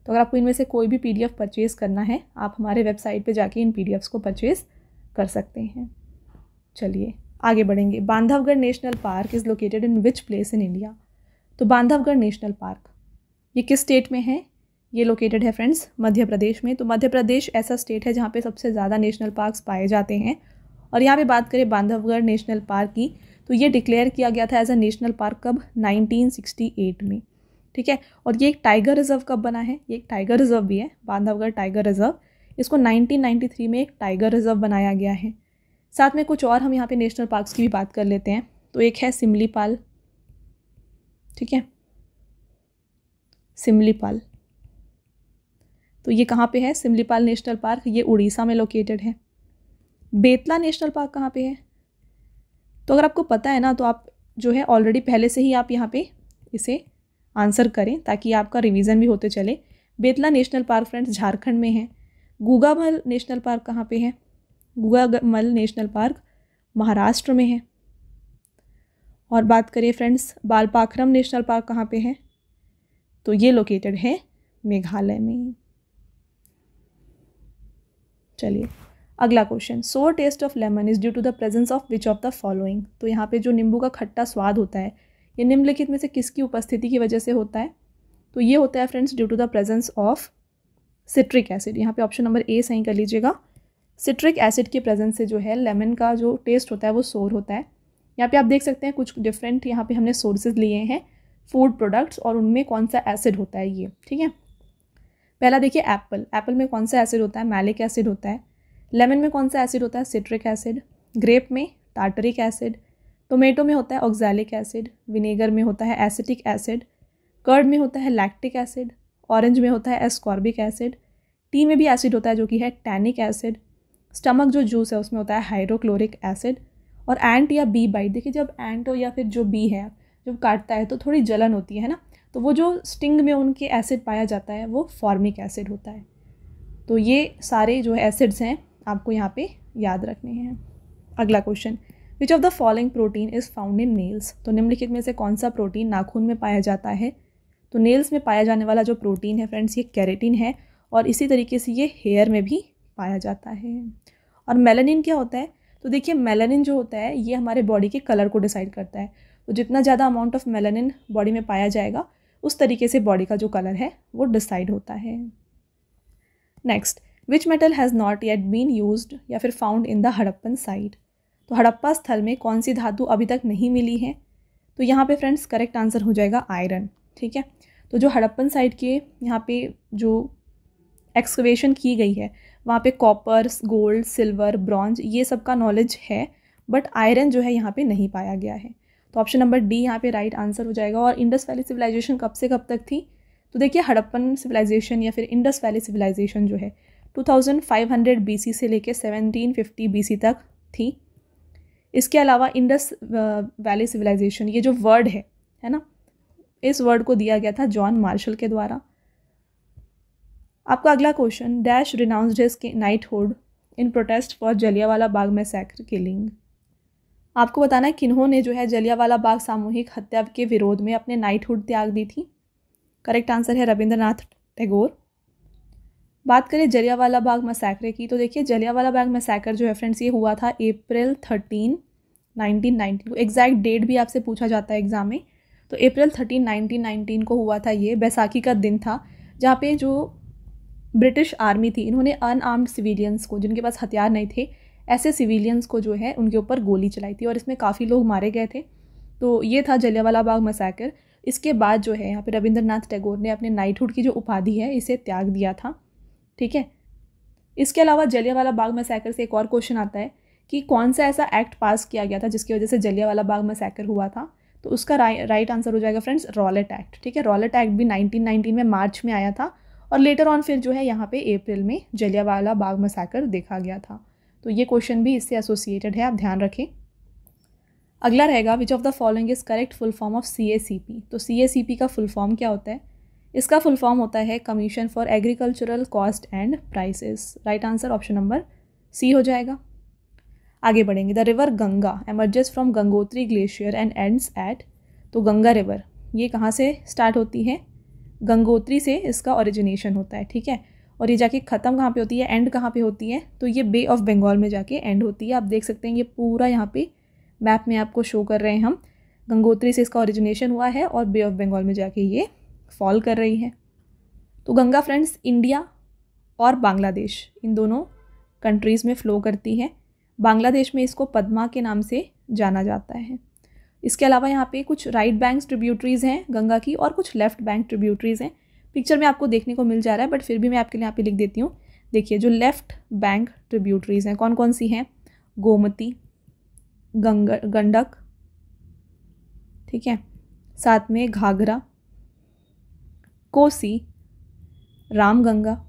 तो अगर आपको इनमें से कोई भी पी परचेज़ करना है आप हमारे वेबसाइट पर जाके इन पी को परचेज़ कर सकते हैं चलिए आगे बढ़ेंगे Bandhavgarh national park is located in which place in India तो बांधवगढ़ नेशनल पार्क ये किस स्टेट में है ये लोकेटेड है फ्रेंड्स मध्य प्रदेश में तो मध्य प्रदेश ऐसा स्टेट है जहाँ पे सबसे ज़्यादा नेशनल पार्क्स पाए जाते हैं और यहाँ पे बात करें बांधवगढ़ नेशनल पार्क की तो ये डिक्लेयर किया गया था एज अ नेशनल पार्क कब 1968 में ठीक है और ये एक टाइगर रिजर्व कब बना है ये एक टाइगर रिजर्व भी है बांधवगढ़ टाइगर रिजर्व इसको 1993 में एक टाइगर रिजर्व बनाया गया है साथ में कुछ और हम यहाँ पे नेशनल पार्क्स की भी बात कर लेते हैं तो एक है सिमलीपाल ठीक है सिमलीपाल तो ये कहाँ पे है सिमलीपाल नेशनल पार्क ये उड़ीसा में लोकेटेड है बेतला नेशनल पार्क कहाँ पे है तो अगर आपको पता है ना तो आप जो है ऑलरेडी पहले से ही आप यहाँ पे इसे आंसर करें ताकि आपका रिवीजन भी होते चले Betla national park friends Jharkhand में है गुगामल नेशनल पार्क कहाँ पे है गुगामल नेशनल पार्क महाराष्ट्र में है और बात करें फ्रेंड्स बालपाखरम नेशनल पार्क कहाँ पे है तो ये लोकेटेड है मेघालय में चलिए अगला question sour taste of lemon is due to the presence of which of the following तो यहाँ पे जो नींबू का खट्टा स्वाद होता है ये निम्नलिखित में से किसकी उपस्थिति की वजह से होता है तो ये होता है friends due to the presence of citric acid यहाँ पे ऑप्शन नंबर ए सही कर लीजिएगा सिट्रिक एसिड के प्रेजेंस से जो है लेमन का जो टेस्ट होता है वो सोर होता है यहाँ पे आप देख सकते हैं कुछ डिफरेंट यहाँ पे हमने सोर्सेज लिए हैं फूड प्रोडक्ट्स और उनमें कौन सा एसिड होता है ये ठीक है पहला देखिए एप्पल एप्पल में कौन सा एसिड होता है मैलिक एसिड होता है लेमन में कौन सा एसिड होता है सिट्रिक एसिड ग्रेप में टार्टरिक एसिड टोमेटो में होता है ऑक्जैलिक एसिड विनेगर में होता है एसिटिक एसिड कर्ड में होता है लैक्टिक एसिड ऑरेंज में होता है एस्कॉर्बिक एसिड टी में भी एसिड होता है जो कि है टैनिक एसिड स्टमक जो जूस है उसमें होता है हाइड्रोक्लोरिक एसिड और एंट या बी बाइट देखिए जब एंट हो या फिर जो बी है जब काटता है तो थोड़ी जलन होती है ना तो वो जो स्टिंग में उनके एसिड पाया जाता है वो फॉर्मिक एसिड होता है तो ये सारे जो एसिड्स हैं आपको यहाँ पे याद रखने हैं अगला question which of the following protein is found in nails तो निम्नलिखित में से कौन सा प्रोटीन नाखून में पाया जाता है तो नेल्स में पाया जाने वाला जो प्रोटीन है फ्रेंड्स ये कैरेटीन है और इसी तरीके से ये हेयर में भी पाया जाता है और मेलानिन क्या होता है तो देखिए मेलानिन जो होता है ये हमारे बॉडी के कलर को डिसाइड करता है तो जितना ज़्यादा अमाउंट ऑफ मेलानिन बॉडी में पाया जाएगा उस तरीके से बॉडी का जो कलर है वो डिसाइड होता है next which metal has not yet been use या फिर found in the Harappan site तो हड़प्पा स्थल में कौन सी धातु अभी तक नहीं मिली है तो यहाँ पे फ्रेंड्स करेक्ट आंसर हो जाएगा आयरन ठीक है तो जो हड़प्पन साइड के यहाँ पे जो एक्सकवेशन की गई है वहाँ पे कॉपर गोल्ड सिल्वर ब्रॉन्ज ये सब का नॉलेज है बट आयरन जो है यहाँ पे नहीं पाया गया है तो ऑप्शन नंबर डी यहाँ पे राइट आंसर हो जाएगा और इंडस वैली सिविलाइजेशन कब से कब तक थी तो देखिए हड़प्पन सिविलाइजेशन या फिर इंडस वैली सिविलाइजेशन जो है 2500 बीसी से लेके 1750 बीसी तक थी इसके अलावा इंडस वैली सिविलाइजेशन ये जो वर्ड है है ना इस वर्ड को दिया गया था जॉन मार्शल के द्वारा आपका अगला question dash renounced his hood in protest for Jallianwala Bagh में सैक्र किलिंग आपको बताना है किन्होंने जो है जलियावाला बाग सामूहिक हत्या के विरोध में अपने नाइट हुड त्याग दी थी करेक्ट आंसर है रविंद्रनाथ टैगोर बात करें जलियावाला बाग मसैकरे की तो देखिए जलियावाला बाग मसैकर जो है फ्रेंड्स ये हुआ था अप्रैल थर्टीन नाइनटीन नाइनटीन को एग्जैक्ट डेट भी आपसे पूछा जाता है एग्ज़ाम में तो अप्रैल थर्टीन नाइनटीन नाइनटीन को हुआ था ये बैसाखी का दिन था जहाँ पे जो ब्रिटिश आर्मी थी इन्होंने अनआर्म्ड सिविलियंस को जिनके पास हथियार नहीं थे ऐसे सिविलियंस को जो है उनके ऊपर गोली चलाई थी और इसमें काफ़ी लोग मारे गए थे तो ये था जलियावाला बाग मसाकर इसके बाद जो है यहाँ पर रविंद्रनाथ टैगोर ने अपने नाइटहुड की जो उपाधि है इसे त्याग दिया था ठीक है इसके अलावा जलियावाला बाग मसाकर से एक और क्वेश्चन आता है कि कौन सा ऐसा एक्ट पास किया गया था जिसकी वजह से जलियावाला बाग मसाकर हुआ था तो उसका राइट आंसर हो जाएगा फ्रेंड्स रॉलेट एक्ट ठीक है रॉलेट एक्ट भी 1919 में मार्च में आया था और लेटर ऑन फिर जो है यहाँ पे अप्रैल में जलियावाला बाग मसाकर देखा गया था तो ये क्वेश्चन भी इससे एसोसिएटेड है आप ध्यान रखें अगला रहेगा which of the following is correct full form of C A C P तो सी ए सी पी का फुल फॉर्म क्या होता है इसका फुल फॉर्म होता है commission for agricultural cost and prices right answer option number C हो जाएगा आगे बढ़ेंगे the river Ganga emerges from Gangotri glacier and ends at तो गंगा रिवर ये कहाँ से स्टार्ट होती है गंगोत्री से इसका ओरिजिनेशन होता है ठीक है और ये जाके ख़त्म कहाँ पे होती है एंड कहाँ पे होती है तो ये बे ऑफ बंगाल में जाके एंड होती है आप देख सकते हैं ये पूरा यहाँ पे मैप में आपको शो कर रहे हैं हम गंगोत्री से इसका ओरिजिनेशन हुआ है और बे ऑफ बंगाल में जाके ये फॉल कर रही है तो गंगा फ्रेंड्स इंडिया और बांग्लादेश इन दोनों कंट्रीज़ में फ़्लो करती है बांग्लादेश में इसको पदमा के नाम से जाना जाता है इसके अलावा यहाँ पे कुछ राइट बैंक ट्रिब्यूटरीज़ हैं गंगा की और कुछ लेफ्ट बैंक ट्रिब्यूटरीज़ हैं पिक्चर में आपको देखने को मिल जा रहा है बट फिर भी मैं आपके लिए यहाँ पे लिख देती हूँ देखिए जो लेफ्ट बैंक ट्रिब्यूटरीज़ हैं कौन कौन सी हैं गोमती गंग गंडक ठीक है साथ में घाघरा कोसी रामगंगा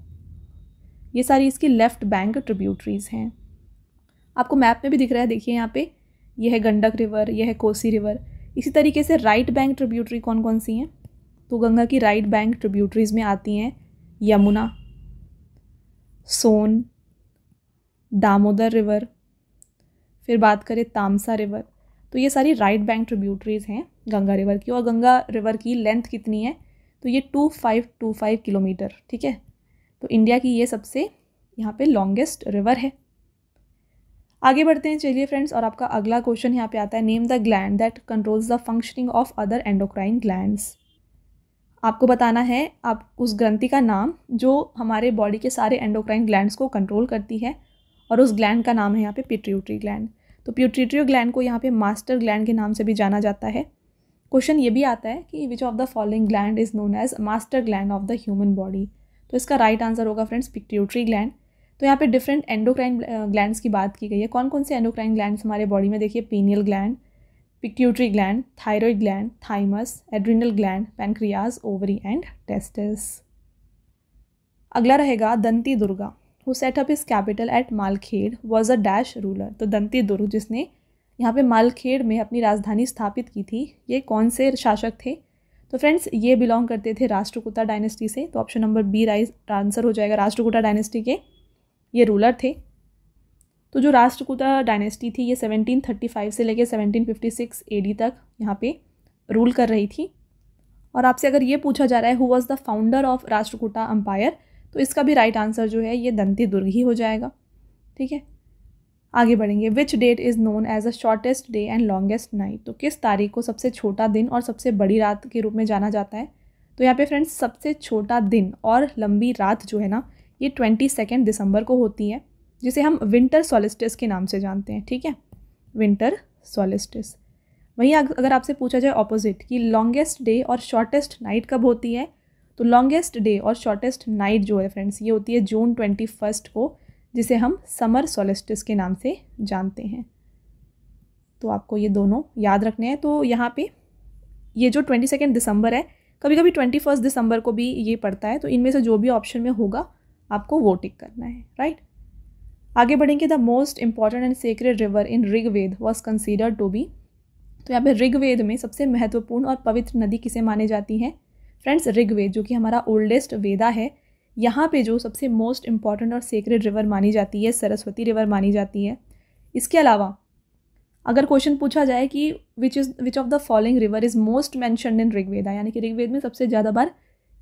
ये सारी इसकी लेफ़्ट बैंक ट्रिब्यूटरीज़ हैं आपको मैप में भी दिख रहा है देखिए यहाँ पे यह है गंडक रिवर यह है कोसी रिवर इसी तरीके से राइट बैंक ट्रिब्यूटरी कौन कौन सी हैं तो गंगा की राइट बैंक ट्रिब्यूटरीज में आती हैं यमुना सोन दामोदर रिवर फिर बात करें तामसा रिवर तो ये सारी राइट बैंक ट्रिब्यूटरीज हैं गंगा रिवर की और गंगा रिवर की लेंथ कितनी है तो ये two five two five kilometre ठीक है तो इंडिया की ये सबसे यहाँ पे लॉन्गेस्ट रिवर है आगे बढ़ते हैं चलिए फ्रेंड्स और आपका अगला क्वेश्चन यहाँ पे आता है name the gland that controls the functioning of other endocrine glands आपको बताना है आप उस ग्रंथि का नाम जो हमारे बॉडी के सारे एंडोक्राइन ग्लैंड्स को कंट्रोल करती है और उस ग्लैंड का नाम है यहाँ पे पिट्रियोट्री ग्लैंड तो प्यूट्रीट्रियो ग्लैंड को यहाँ पे मास्टर ग्लैंड के नाम से भी जाना जाता है क्वेश्चन ये भी आता है कि which of the following gland is known as master gland of the human body तो इसका राइट right आंसर होगा फ्रेंड्स पिट्यूटरी ग्लैंड तो यहाँ पे डिफरेंट एंडोक्राइन ग्लैंड्स की बात की गई है कौन कौन से एंडोक्राइन ग्लैंड्स हमारे बॉडी में देखिए pineal gland pituitary gland thyroid gland thymus adrenal gland pancreas ovary and testis अगला रहेगा Dantidurga who set up his capital at Malkhed was a dash ruler तो दंती दुर्ग जिसने यहाँ पे मालखेड़ में अपनी राजधानी स्थापित की थी ये कौन से शासक थे तो फ्रेंड्स ये बिलोंग करते थे राष्ट्रकुटा डायनेस्टी से तो option number B right answer हो जाएगा राष्ट्रकुटा डायनेस्टी के ये रूलर थे तो जो राष्ट्रकूटा डायनेस्टी थी ये 1735 से लेकर 1756 एडी तक यहाँ पे रूल कर रही थी और आपसे अगर ये पूछा जा रहा है who was the founder of Rashtrakuta empire तो इसका भी राइट आंसर जो है ये दंती दुर्ग ही हो जाएगा ठीक है आगे बढ़ेंगे which date is known as a shortest day and longest night तो किस तारीख को सबसे छोटा दिन और सबसे बड़ी रात के रूप में जाना जाता है तो यहाँ पे फ्रेंड्स सबसे छोटा दिन और लंबी रात जो है ना ये ट्वेंटी सेकेंड दिसंबर को होती है जिसे हम विंटर सोलिस्टिस के नाम से जानते हैं ठीक है विंटर सोलिस्टिस वहीं अगर आपसे पूछा जाए ऑपोजिट कि लॉन्गेस्ट डे और शॉर्टेस्ट नाइट कब होती है तो लॉन्गेस्ट डे और शॉर्टेस्ट नाइट जो है फ्रेंड्स ये होती है जून ट्वेंटी फर्स्ट को जिसे हम समर सोलिस्टिस के नाम से जानते हैं तो आपको ये दोनों याद रखने हैं तो यहाँ पे ये जो ट्वेंटी सेकेंड दिसंबर है कभी कभी ट्वेंटी फर्स्ट दिसंबर को भी ये पड़ता है तो इनमें से जो भी ऑप्शन में होगा आपको वो टिक करना है राइट आगे बढ़ेंगे the most important and sacred river in Rigveda was considered to be तो यहाँ पे ऋग्वेद में सबसे महत्वपूर्ण और पवित्र नदी किसे मानी जाती है फ्रेंड्स ऋग्वेद जो कि हमारा ओल्डेस्ट वेदा है यहाँ पे जो सबसे मोस्ट इम्पॉर्टेंट और सेक्रेड रिवर मानी जाती है सरस्वती रिवर मानी जाती है इसके अलावा अगर क्वेश्चन पूछा जाए कि which is which of the following river is most mentioned in Rigveda यानी कि ऋग्वेद में सबसे ज़्यादा बार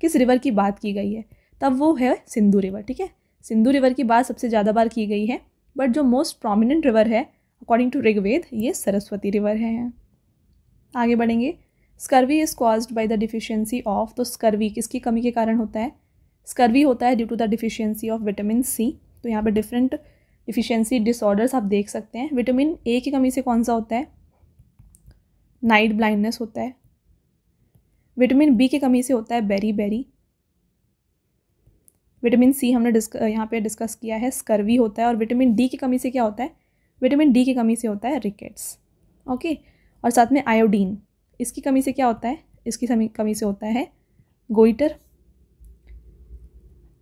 किस रिवर की बात की गई है तब वो है सिंधु रिवर ठीक है सिंधु रिवर की बात सबसे ज़्यादा बार की गई है बट जो मोस्ट प्रोमिनेंट रिवर है अकॉर्डिंग टू ऋग्वेद ये सरस्वती रिवर है आगे बढ़ेंगे scurvy is caused by the deficiency of तो स्कर्वी किसकी कमी के कारण होता है स्कर्वी होता है due to the deficiency of vitamin C तो यहाँ पे डिफरेंट डिफिशियंसी डिसऑर्डर्स आप देख सकते हैं विटामिन ए की कमी से कौन सा होता है नाइट ब्लाइंडनेस होता है विटामिन बी की कमी से होता है बेरी बेरी विटामिन सी हमने डिस्क यहाँ पे डिस्कस किया है स्कर्वी होता है और विटामिन डी की कमी से क्या होता है विटामिन डी की कमी से होता है रिकेट्स ओके और साथ में आयोडीन इसकी कमी से क्या होता है इसकी कमी से होता है गोइटर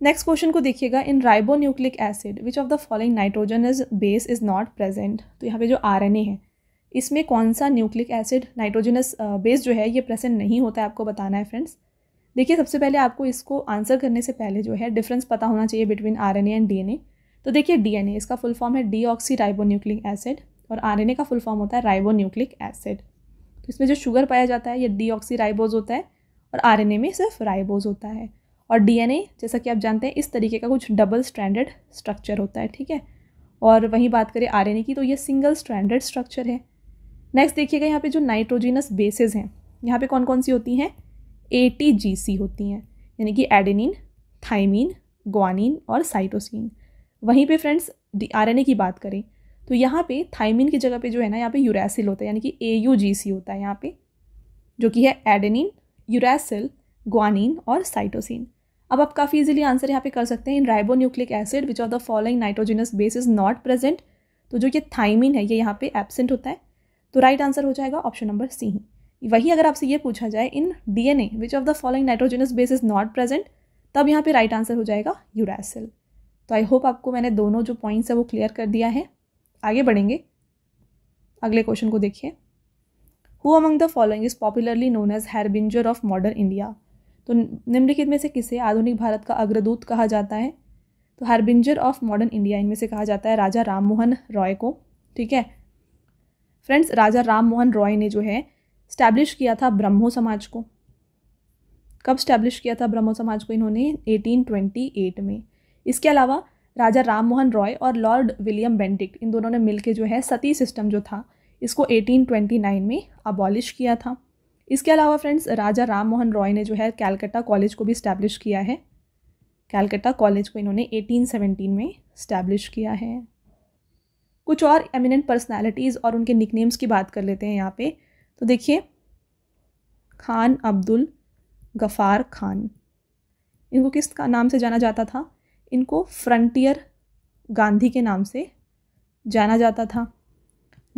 नेक्स्ट क्वेश्चन को देखिएगा in ribonucleic acid which of the following nitrogen is base is not present तो यहाँ पे जो आर है इसमें कौन सा न्यूक्लिक एसिड नाइट्रोजनस बेस जो है ये प्रेजेंट नहीं होता है आपको बताना है फ्रेंड्स देखिए सबसे पहले आपको इसको आंसर करने से पहले जो है डिफरेंस पता होना चाहिए बिटवीन आर एंड डी तो देखिए डी इसका फुल फॉर्म है डी ऑक्सी राइबोन्यूक्लिक एसिड और आर का फुल फॉर्म होता है राइबोन्यूक्लिक एसिड तो इसमें जो शुगर पाया जाता है ये डी ऑक्सी राइबोज होता है और आर में सिर्फ राइबोज होता है और डी जैसा कि आप जानते हैं इस तरीके का कुछ डबल स्टैंडर्ड स्ट्रक्चर होता है ठीक है और वहीं बात करें आर की तो ये सिंगल स्टैंडर्ड स्ट्रक्चर है नेक्स्ट देखिएगा यहाँ पे जो नाइट्रोजिनस बेसिस हैं यहाँ पे कौन कौन सी होती हैं ए टी जी सी होती हैं यानी कि एडेनिन थाइमिन ग्वानिन और साइटोसिन वहीं पे फ्रेंड्स आरएनए की बात करें तो यहाँ पे थाइमिन की जगह पे जो है ना यहाँ पे यूरेसिल होता है यानी कि ए यू जी सी होता है यहाँ पे जो कि है एडेनिन यूरेसिल ग्वानिन और साइटोसिन अब आप काफ़ी इजीली आंसर यहाँ पे कर सकते हैं in ribonucleic acid which are the following nitrogenous base is not present तो जो ये थाइमिन है ये यहाँ पे एबसेंट होता है तो राइट right आंसर हो जाएगा ऑप्शन नंबर सी ही वही अगर आपसे ये पूछा जाए in D N A which of the following nitrogenous base is not present तब यहाँ पे राइट आंसर हो जाएगा यूरासिल तो आई होप आपको मैंने दोनों जो पॉइंट्स है वो क्लियर कर दिया है आगे बढ़ेंगे अगले क्वेश्चन को देखिए who among the following is popularly known as harbinger of modern India तो निम्नलिखित में से किसे आधुनिक भारत का अग्रदूत कहा जाता है तो हरबिंजर ऑफ मॉडर्न इंडिया इनमें से कहा जाता है राजा मोहन रॉय को ठीक है फ्रेंड्स राजा राम मोहन रॉय ने जो है स्टैब्लिश किया था ब्रह्मो समाज को कब स्टैब्लिश किया था ब्रह्मो समाज को इन्होंने 1828 में इसके अलावा राजा राम मोहन रॉय और लॉर्ड विलियम बेंटिक इन दोनों ने मिलकर जो है सती सिस्टम जो था इसको 1829 में अबॉलिश किया था इसके अलावा फ्रेंड्स राजा राम मोहन रॉय ने जो है कैलकटा कॉलेज को भी स्टैब्लिश किया है कैलकटा कॉलेज को इन्होंने 1817 में स्टैब्लिश किया है कुछ और एमिनेंट पर्सनालिटीज़ और उनके निकनेम्स की बात कर लेते हैं यहाँ पे तो देखिए खान अब्दुल गफ़ार खान इनको किस का नाम से जाना जाता था इनको फ्रंटियर गांधी के नाम से जाना जाता था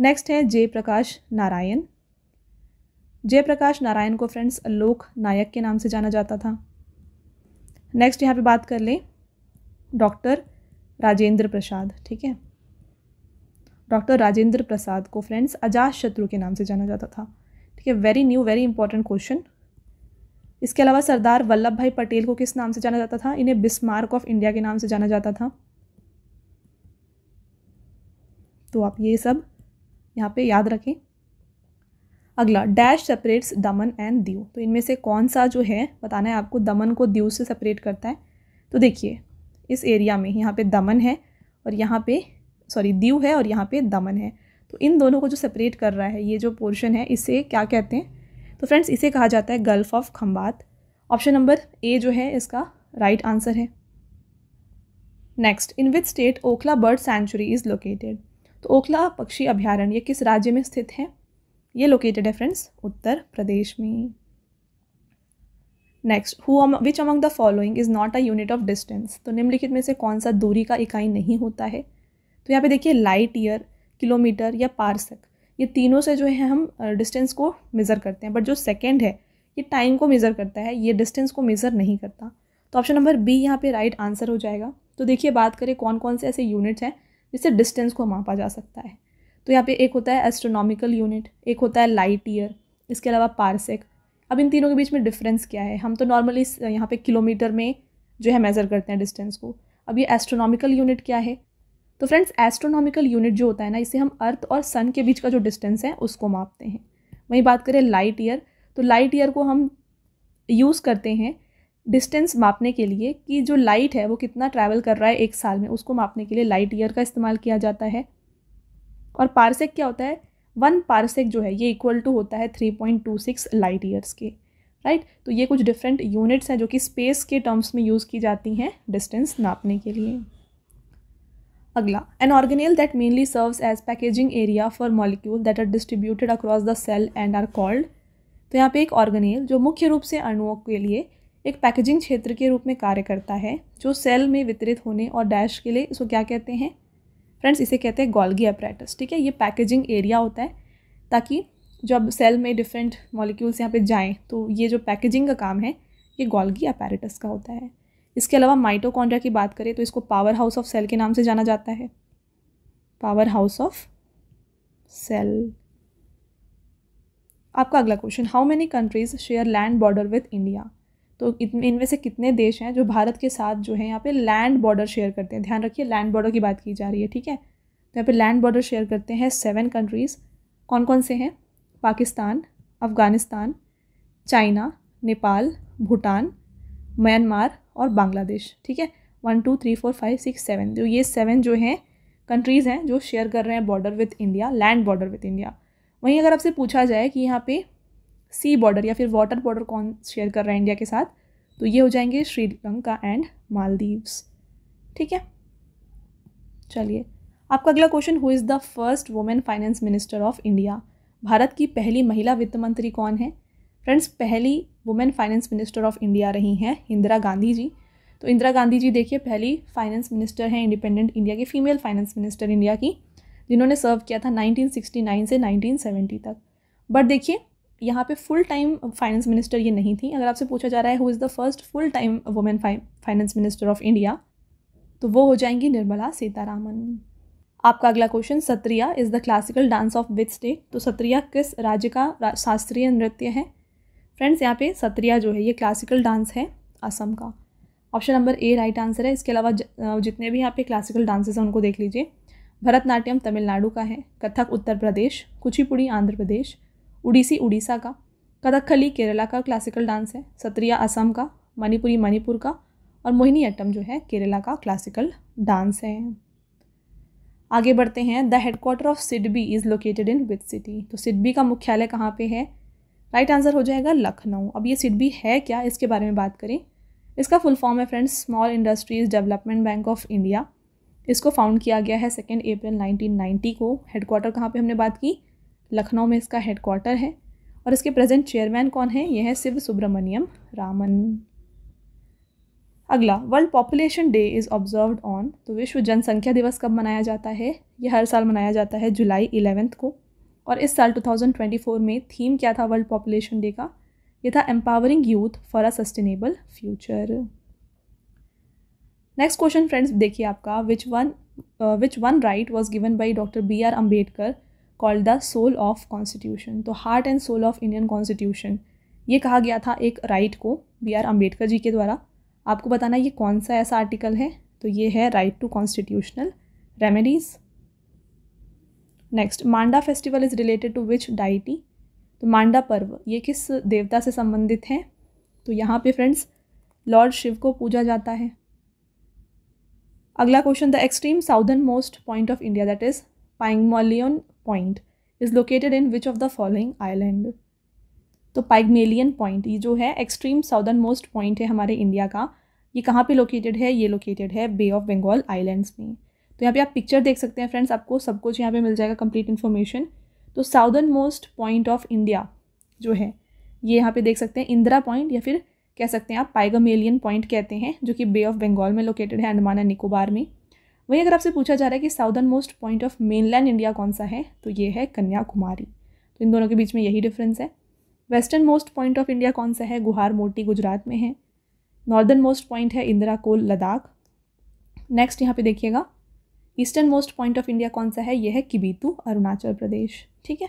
नेक्स्ट है जय प्रकाश नारायण जय प्रकाश नारायण को फ्रेंड्स लोक नायक के नाम से जाना जाता था नेक्स्ट यहाँ पे बात कर लें डॉक्टर राजेंद्र प्रसाद ठीक है डॉक्टर राजेंद्र प्रसाद को फ्रेंड्स अजात शत्रु के नाम से जाना जाता था ठीक है very new very important question इसके अलावा सरदार वल्लभ भाई पटेल को किस नाम से जाना जाता था इन्हें बिस्मार्क ऑफ इंडिया के नाम से जाना जाता था तो आप ये सब यहाँ पे याद रखें अगला dash separates Daman and Diu तो इनमें से कौन सा जो है बताना है आपको दमन को दीव से सेपरेट करता है तो देखिए इस एरिया में यहाँ पे दमन है और यहाँ पे सॉरी दीव है और यहाँ पे दमन है तो इन दोनों को जो सेपरेट कर रहा है ये जो पोर्शन है इसे क्या कहते हैं तो फ्रेंड्स इसे कहा जाता है gulf of Khambhat option number A जो है इसका राइट right आंसर है next in which state Okhla bird sanctuary is located तो ओखला पक्षी अभ्यारण्य किस राज्य में स्थित है ये लोकेटेड है फ्रेंड्स उत्तर प्रदेश में next who which among the following is not a unit of distance तो निम्नलिखित में से कौन सा दूरी का इकाई नहीं होता है तो यहाँ पे देखिए लाइट ईयर किलोमीटर या पारसक ये तीनों से जो है हम डिस्टेंस को मेज़र करते हैं बट जो सेकेंड है ये टाइम को मेज़र करता है ये डिस्टेंस को मेज़र नहीं करता तो ऑप्शन नंबर बी यहाँ पे राइट आंसर हो जाएगा तो देखिए बात करें कौन कौन से ऐसे यूनिट्स हैं जिससे डिस्टेंस को मापा जा सकता है तो यहाँ पे एक होता है एस्ट्रोनॉमिकल यूनिट एक होता है लाइट ईयर इसके अलावा पारसेक अब इन तीनों के बीच में डिफरेंस क्या है हम तो नॉर्मली यहाँ पे किलोमीटर में जो है मेज़र करते हैं डिस्टेंस को अब ये एस्ट्रोनॉमिकल यूनिट क्या है तो फ्रेंड्स एस्ट्रोनॉमिकल यूनिट जो होता है ना इसे हम अर्थ और सन के बीच का जो डिस्टेंस है उसको मापते हैं वहीं बात करें लाइट ईयर तो लाइट ईयर को हम यूज़ करते हैं डिस्टेंस मापने के लिए कि जो लाइट है वो कितना ट्रैवल कर रहा है एक साल में उसको मापने के लिए लाइट ईयर का इस्तेमाल किया जाता है और पारसेक क्या होता है वन पारसेक जो है ये इक्वल टू होता है three point two six light years के राइट तो ये कुछ डिफरेंट यूनिट्स हैं जो कि स्पेस के टर्म्स में यूज़ की जाती हैं डिस्टेंस नापने के लिए अगला an organelle that mainly serves as packaging area for molecule that are distributed across the cell and are called तो यहाँ पे एक ऑर्गेनेल जो मुख्य रूप से अणुओं के लिए एक पैकेजिंग क्षेत्र के रूप में कार्य करता है जो सेल में वितरित होने और डैश के लिए इसको क्या कहते हैं फ्रेंड्स इसे कहते हैं गोल्गी अप्रैटस ठीक है ये पैकेजिंग एरिया होता है ताकि जब सेल में डिफरेंट मॉलिक्यूल्स यहाँ पे जाएं तो ये जो पैकेजिंग का काम है ये गोल्गी अपैरेटस का होता है इसके अलावा माइटोकॉन्ड्रिया की बात करें तो इसको पावर हाउस ऑफ सेल के नाम से जाना जाता है पावर हाउस ऑफ सेल आपका अगला question how many countries share land border with India तो इनमें से कितने देश हैं जो भारत के साथ जो है यहाँ पे लैंड बॉर्डर शेयर करते हैं ध्यान रखिए लैंड बॉर्डर की बात की जा रही है ठीक है तो यहाँ पे लैंड बॉर्डर शेयर करते हैं सेवन कंट्रीज़ कौन कौन से हैं पाकिस्तान अफ़गानिस्तान चाइना नेपाल भूटान म्यांमार और बांग्लादेश ठीक है one two three four five six seven जो ये सेवन जो हैं कंट्रीज़ हैं जो शेयर कर रहे हैं border with India land border with India वहीं अगर आपसे पूछा जाए कि यहाँ पे सी बॉर्डर या फिर वाटर बॉर्डर कौन शेयर कर रहा है इंडिया के साथ तो ये हो जाएंगे श्रीलंका एंड मालदीव्स ठीक है चलिए आपका अगला question who is the first women finance minister of India भारत की पहली महिला वित्त मंत्री कौन है फ्रेंड्स पहली women finance minister of India रही हैं इंदिरा गांधी जी तो इंदिरा गांधी जी देखिए पहली फाइनेंस मिनिस्टर हैं इंडिपेंडेंट इंडिया की फीमेल फाइनेंस मिनिस्टर इंडिया की जिन्होंने सर्व किया था 1969 से 1970 तक बट देखिए यहाँ पे फुल टाइम फाइनेंस मिनिस्टर ये नहीं थी अगर आपसे पूछा जा रहा है who is the first full time women finance minister of India तो वो हो जाएंगी निर्मला सीतारामन आपका अगला question Sattriya is the classical dance of which state तो सत्रिया किस राज्य का शास्त्रीय नृत्य है फ्रेंड्स यहाँ पे सत्रिया जो है ये क्लासिकल डांस है असम का option number A right answer है इसके अलावा जितने भी यहाँ पे क्लासिकल डांसेस हैं उनको देख लीजिए भरतनाट्यम तमिलनाडु का है कथक उत्तर प्रदेश कुचिपुड़ी आंध्र प्रदेश उड़ीसी उड़ीसा का कथकली केरला का क्लासिकल डांस है सत्रिया असम का मणिपुरी मणिपुर का और मोहिनी अट्टम जो है केरला का क्लासिकल डांस है आगे बढ़ते हैं the headquarter of SIDBI is located in which city तो सिडबी का मुख्यालय कहाँ पे है राइट आंसर हो जाएगा लखनऊ अब ये सिडबी है क्या इसके बारे में बात करें इसका फुल फॉर्म है friends small industries development bank of India इसको फाउंड किया गया है सेकेंड अप्रैल 1990 को हेडक्वार्टर कहाँ पे हमने बात की लखनऊ में इसका हेडक्वार्टर है और इसके प्रेजेंट चेयरमैन कौन है ये है शिव सुब्रमण्यम रामन अगला world population day is observe on तो विश्व जनसंख्या दिवस कब मनाया जाता है ये हर साल मनाया जाता है जुलाई इलेवेंथ को और इस साल 2024 में थीम क्या था वर्ल्ड पॉपुलेशन डे का ये था empowering youth for a sustainable future next question friends देखिए आपका which one which one right was given by doctor B R Ambedkar called the soul of constitution तो heart and soul of Indian constitution ये कहा गया था एक राइट right को बी आर अम्बेडकर जी के द्वारा आपको बताना ये कौन सा ऐसा आर्टिकल है तो ये है right to constitutional remedies next Manda festival is related to which deity तो मांडा पर्व ये किस देवता से संबंधित है तो यहाँ पे फ्रेंड्स लॉर्ड शिव को पूजा जाता है अगला question the extreme southern most point of India that is Pygmalion point is located in which of the following island तो पाइगमेलियन पॉइंट ये जो है एक्सट्रीम साउदर्न मोस्ट पॉइंट है हमारे इंडिया का ये कहाँ पे लोकेटेड है ये लोकेटेड है बे ऑफ बंगाल आइलैंड्स में तो यहाँ पे आप पिक्चर देख सकते हैं फ्रेंड्स आपको सब कुछ यहाँ पे मिल जाएगा कंप्लीट इन्फॉर्मेशन तो southern most point of India जो है ये यहाँ पे देख सकते हैं इंदिरा पॉइंट या फिर कह सकते हैं आप पाइगमेलियन पॉइंट कहते हैं जो कि बे ऑफ बंगाल में लोकेटेड है अंडमान एंड निकोबार में वहीं अगर आपसे पूछा जा रहा है कि southern most point of mainland India कौन सा है तो ये है कन्याकुमारी तो इन दोनों के बीच में यही डिफरेंस है western most point of India कौन सा है गुहार मोटी गुजरात में है नॉर्दर्न मोस्ट पॉइंट है इंदिरा कोल लद्दाख नेक्स्ट यहाँ पे देखिएगा eastern most point of India कौन सा है ये है किबीतू अरुणाचल प्रदेश ठीक है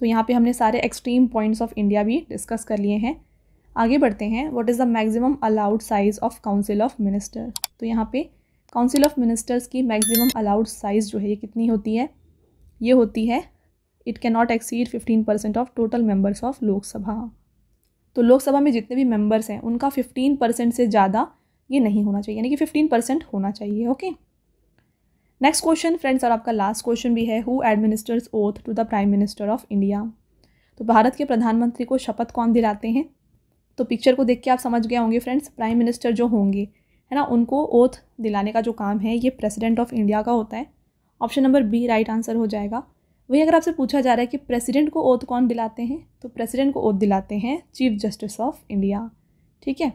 तो यहाँ पे हमने सारे एक्सट्रीम पॉइंट्स ऑफ इंडिया भी डिस्कस कर लिए हैं आगे बढ़ते हैं what is the maximum allowed size of council of minister तो यहाँ पे काउंसिल ऑफ मिनिस्टर्स की मैक्सिमम अलाउड साइज़ जो है ये कितनी होती है ये होती है it can not exceed fifteen percent of total members of Lok Sabha तो लोकसभा में जितने भी मेम्बर्स हैं उनका फिफ्टीन परसेंट से ज़्यादा ये नहीं होना चाहिए यानी कि फिफ्टीन परसेंट होना चाहिए okay okay? Next question friends और आपका लास्ट क्वेश्चन भी है who administers oath to the prime minister of India तो भारत के प्रधानमंत्री को शपथ कौन दिलाते हैं तो पिक्चर को देख के आप समझ गए होंगे फ्रेंड्स प्राइम मिनिस्टर जो होंगे है ना उनको ओथ दिलाने का जो काम है ये प्रेसिडेंट ऑफ इंडिया का होता है option number B right answer हो जाएगा वही अगर आपसे पूछा जा रहा है कि प्रेसिडेंट को ओथ कौन दिलाते हैं तो प्रेसिडेंट को ओथ दिलाते हैं चीफ जस्टिस ऑफ इंडिया ठीक है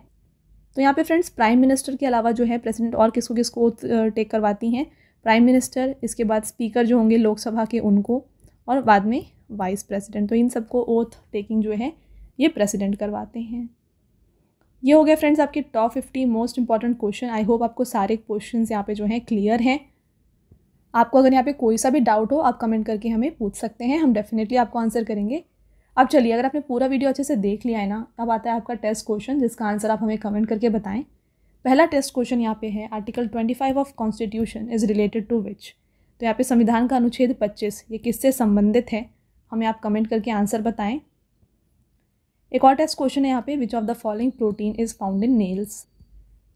तो यहाँ पे फ्रेंड्स प्राइम मिनिस्टर के अलावा जो है प्रेसिडेंट और किसको किसको ओथ टेक करवाती हैं प्राइम मिनिस्टर इसके बाद स्पीकर जो होंगे लोकसभा के उनको और बाद में वाइस प्रेसिडेंट तो इन सबको ओथ टेकिंग जो है ये प्रेसिडेंट करवाते हैं ये हो गया फ्रेंड्स आपके top fifty most important question I hope आपको सारे क्वेश्चन यहाँ पे जो हैं क्लियर हैं आपको अगर यहाँ पे कोई सा भी डाउट हो आप कमेंट करके हमें पूछ सकते हैं हम डेफिनेटली आपको आंसर करेंगे अब चलिए अगर आपने पूरा वीडियो अच्छे से देख लिया है ना अब आता है आपका टेस्ट क्वेश्चन जिसका आंसर आप हमें कमेंट करके बताएं पहला टेस्ट क्वेश्चन यहाँ पे है article twenty five of constitution is related to which तो यहाँ पे संविधान का अनुच्छेद पच्चीस ये किससे संबंधित है हमें आप कमेंट करके आंसर बताएं एक और टेस्ट क्वेश्चन है यहाँ पे which of the following protein is found in nails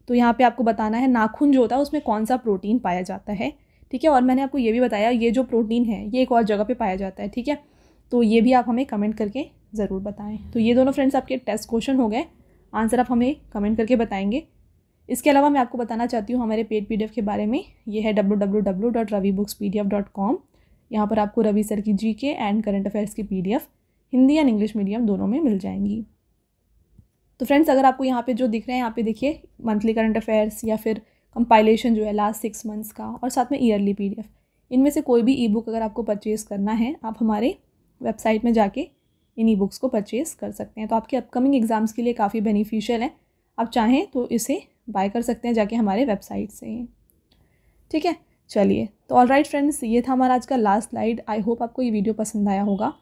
तो यहाँ पे आपको बताना है नाखून जो होता है उसमें कौन सा प्रोटीन पाया जाता है ठीक है और मैंने आपको ये भी बताया ये जो प्रोटीन है ये एक और जगह पे पाया जाता है ठीक है तो ये भी आप हमें कमेंट करके ज़रूर बताएं तो ये दोनों फ्रेंड्स आपके टेस्ट क्वेश्चन हो गए आंसर आप हमें कमेंट करके बताएंगे इसके अलावा मैं आपको बताना चाहती हूँ हमारे पेड पी के बारे में ये है W W W dot Ravi books P D F dot com यहाँ पर आपको रवि सर की G K and current affairs की P D F Hindi and English medium दोनों में मिल जाएंगी तो फ्रेंड्स अगर आपको यहाँ पे जो दिख रहे हैं यहाँ पे देखिए मंथली करंट अफेयर्स या फिर कंपाइलेशन जो है लास्ट सिक्स मंथ्स का और साथ में ईयरली पी इनमें से कोई भी ई बुक अगर आपको परचेज़ करना है आप हमारे वेबसाइट में जाके इन ई बुक्स को परचेज़ कर सकते हैं तो आपके अपकमिंग एग्ज़ाम्स के लिए काफ़ी बेनिफिशियल है आप चाहें तो इसे बाय कर सकते हैं जाके हमारे वेबसाइट से ठीक है चलिए तो ऑल राइट फ्रेंड्स ये था हमारा आज का लास्ट स्लाइड आई होप आपको ये वीडियो पसंद आया होगा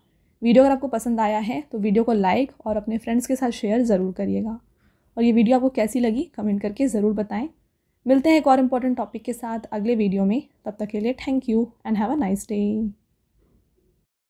वीडियो अगर आपको पसंद आया है तो वीडियो को लाइक और अपने फ्रेंड्स के साथ शेयर ज़रूर करिएगा और ये वीडियो आपको कैसी लगी कमेंट करके ज़रूर बताएं मिलते हैं एक और इम्पॉर्टेंट टॉपिक के साथ अगले वीडियो में तब तक के लिए thank you and have a nice day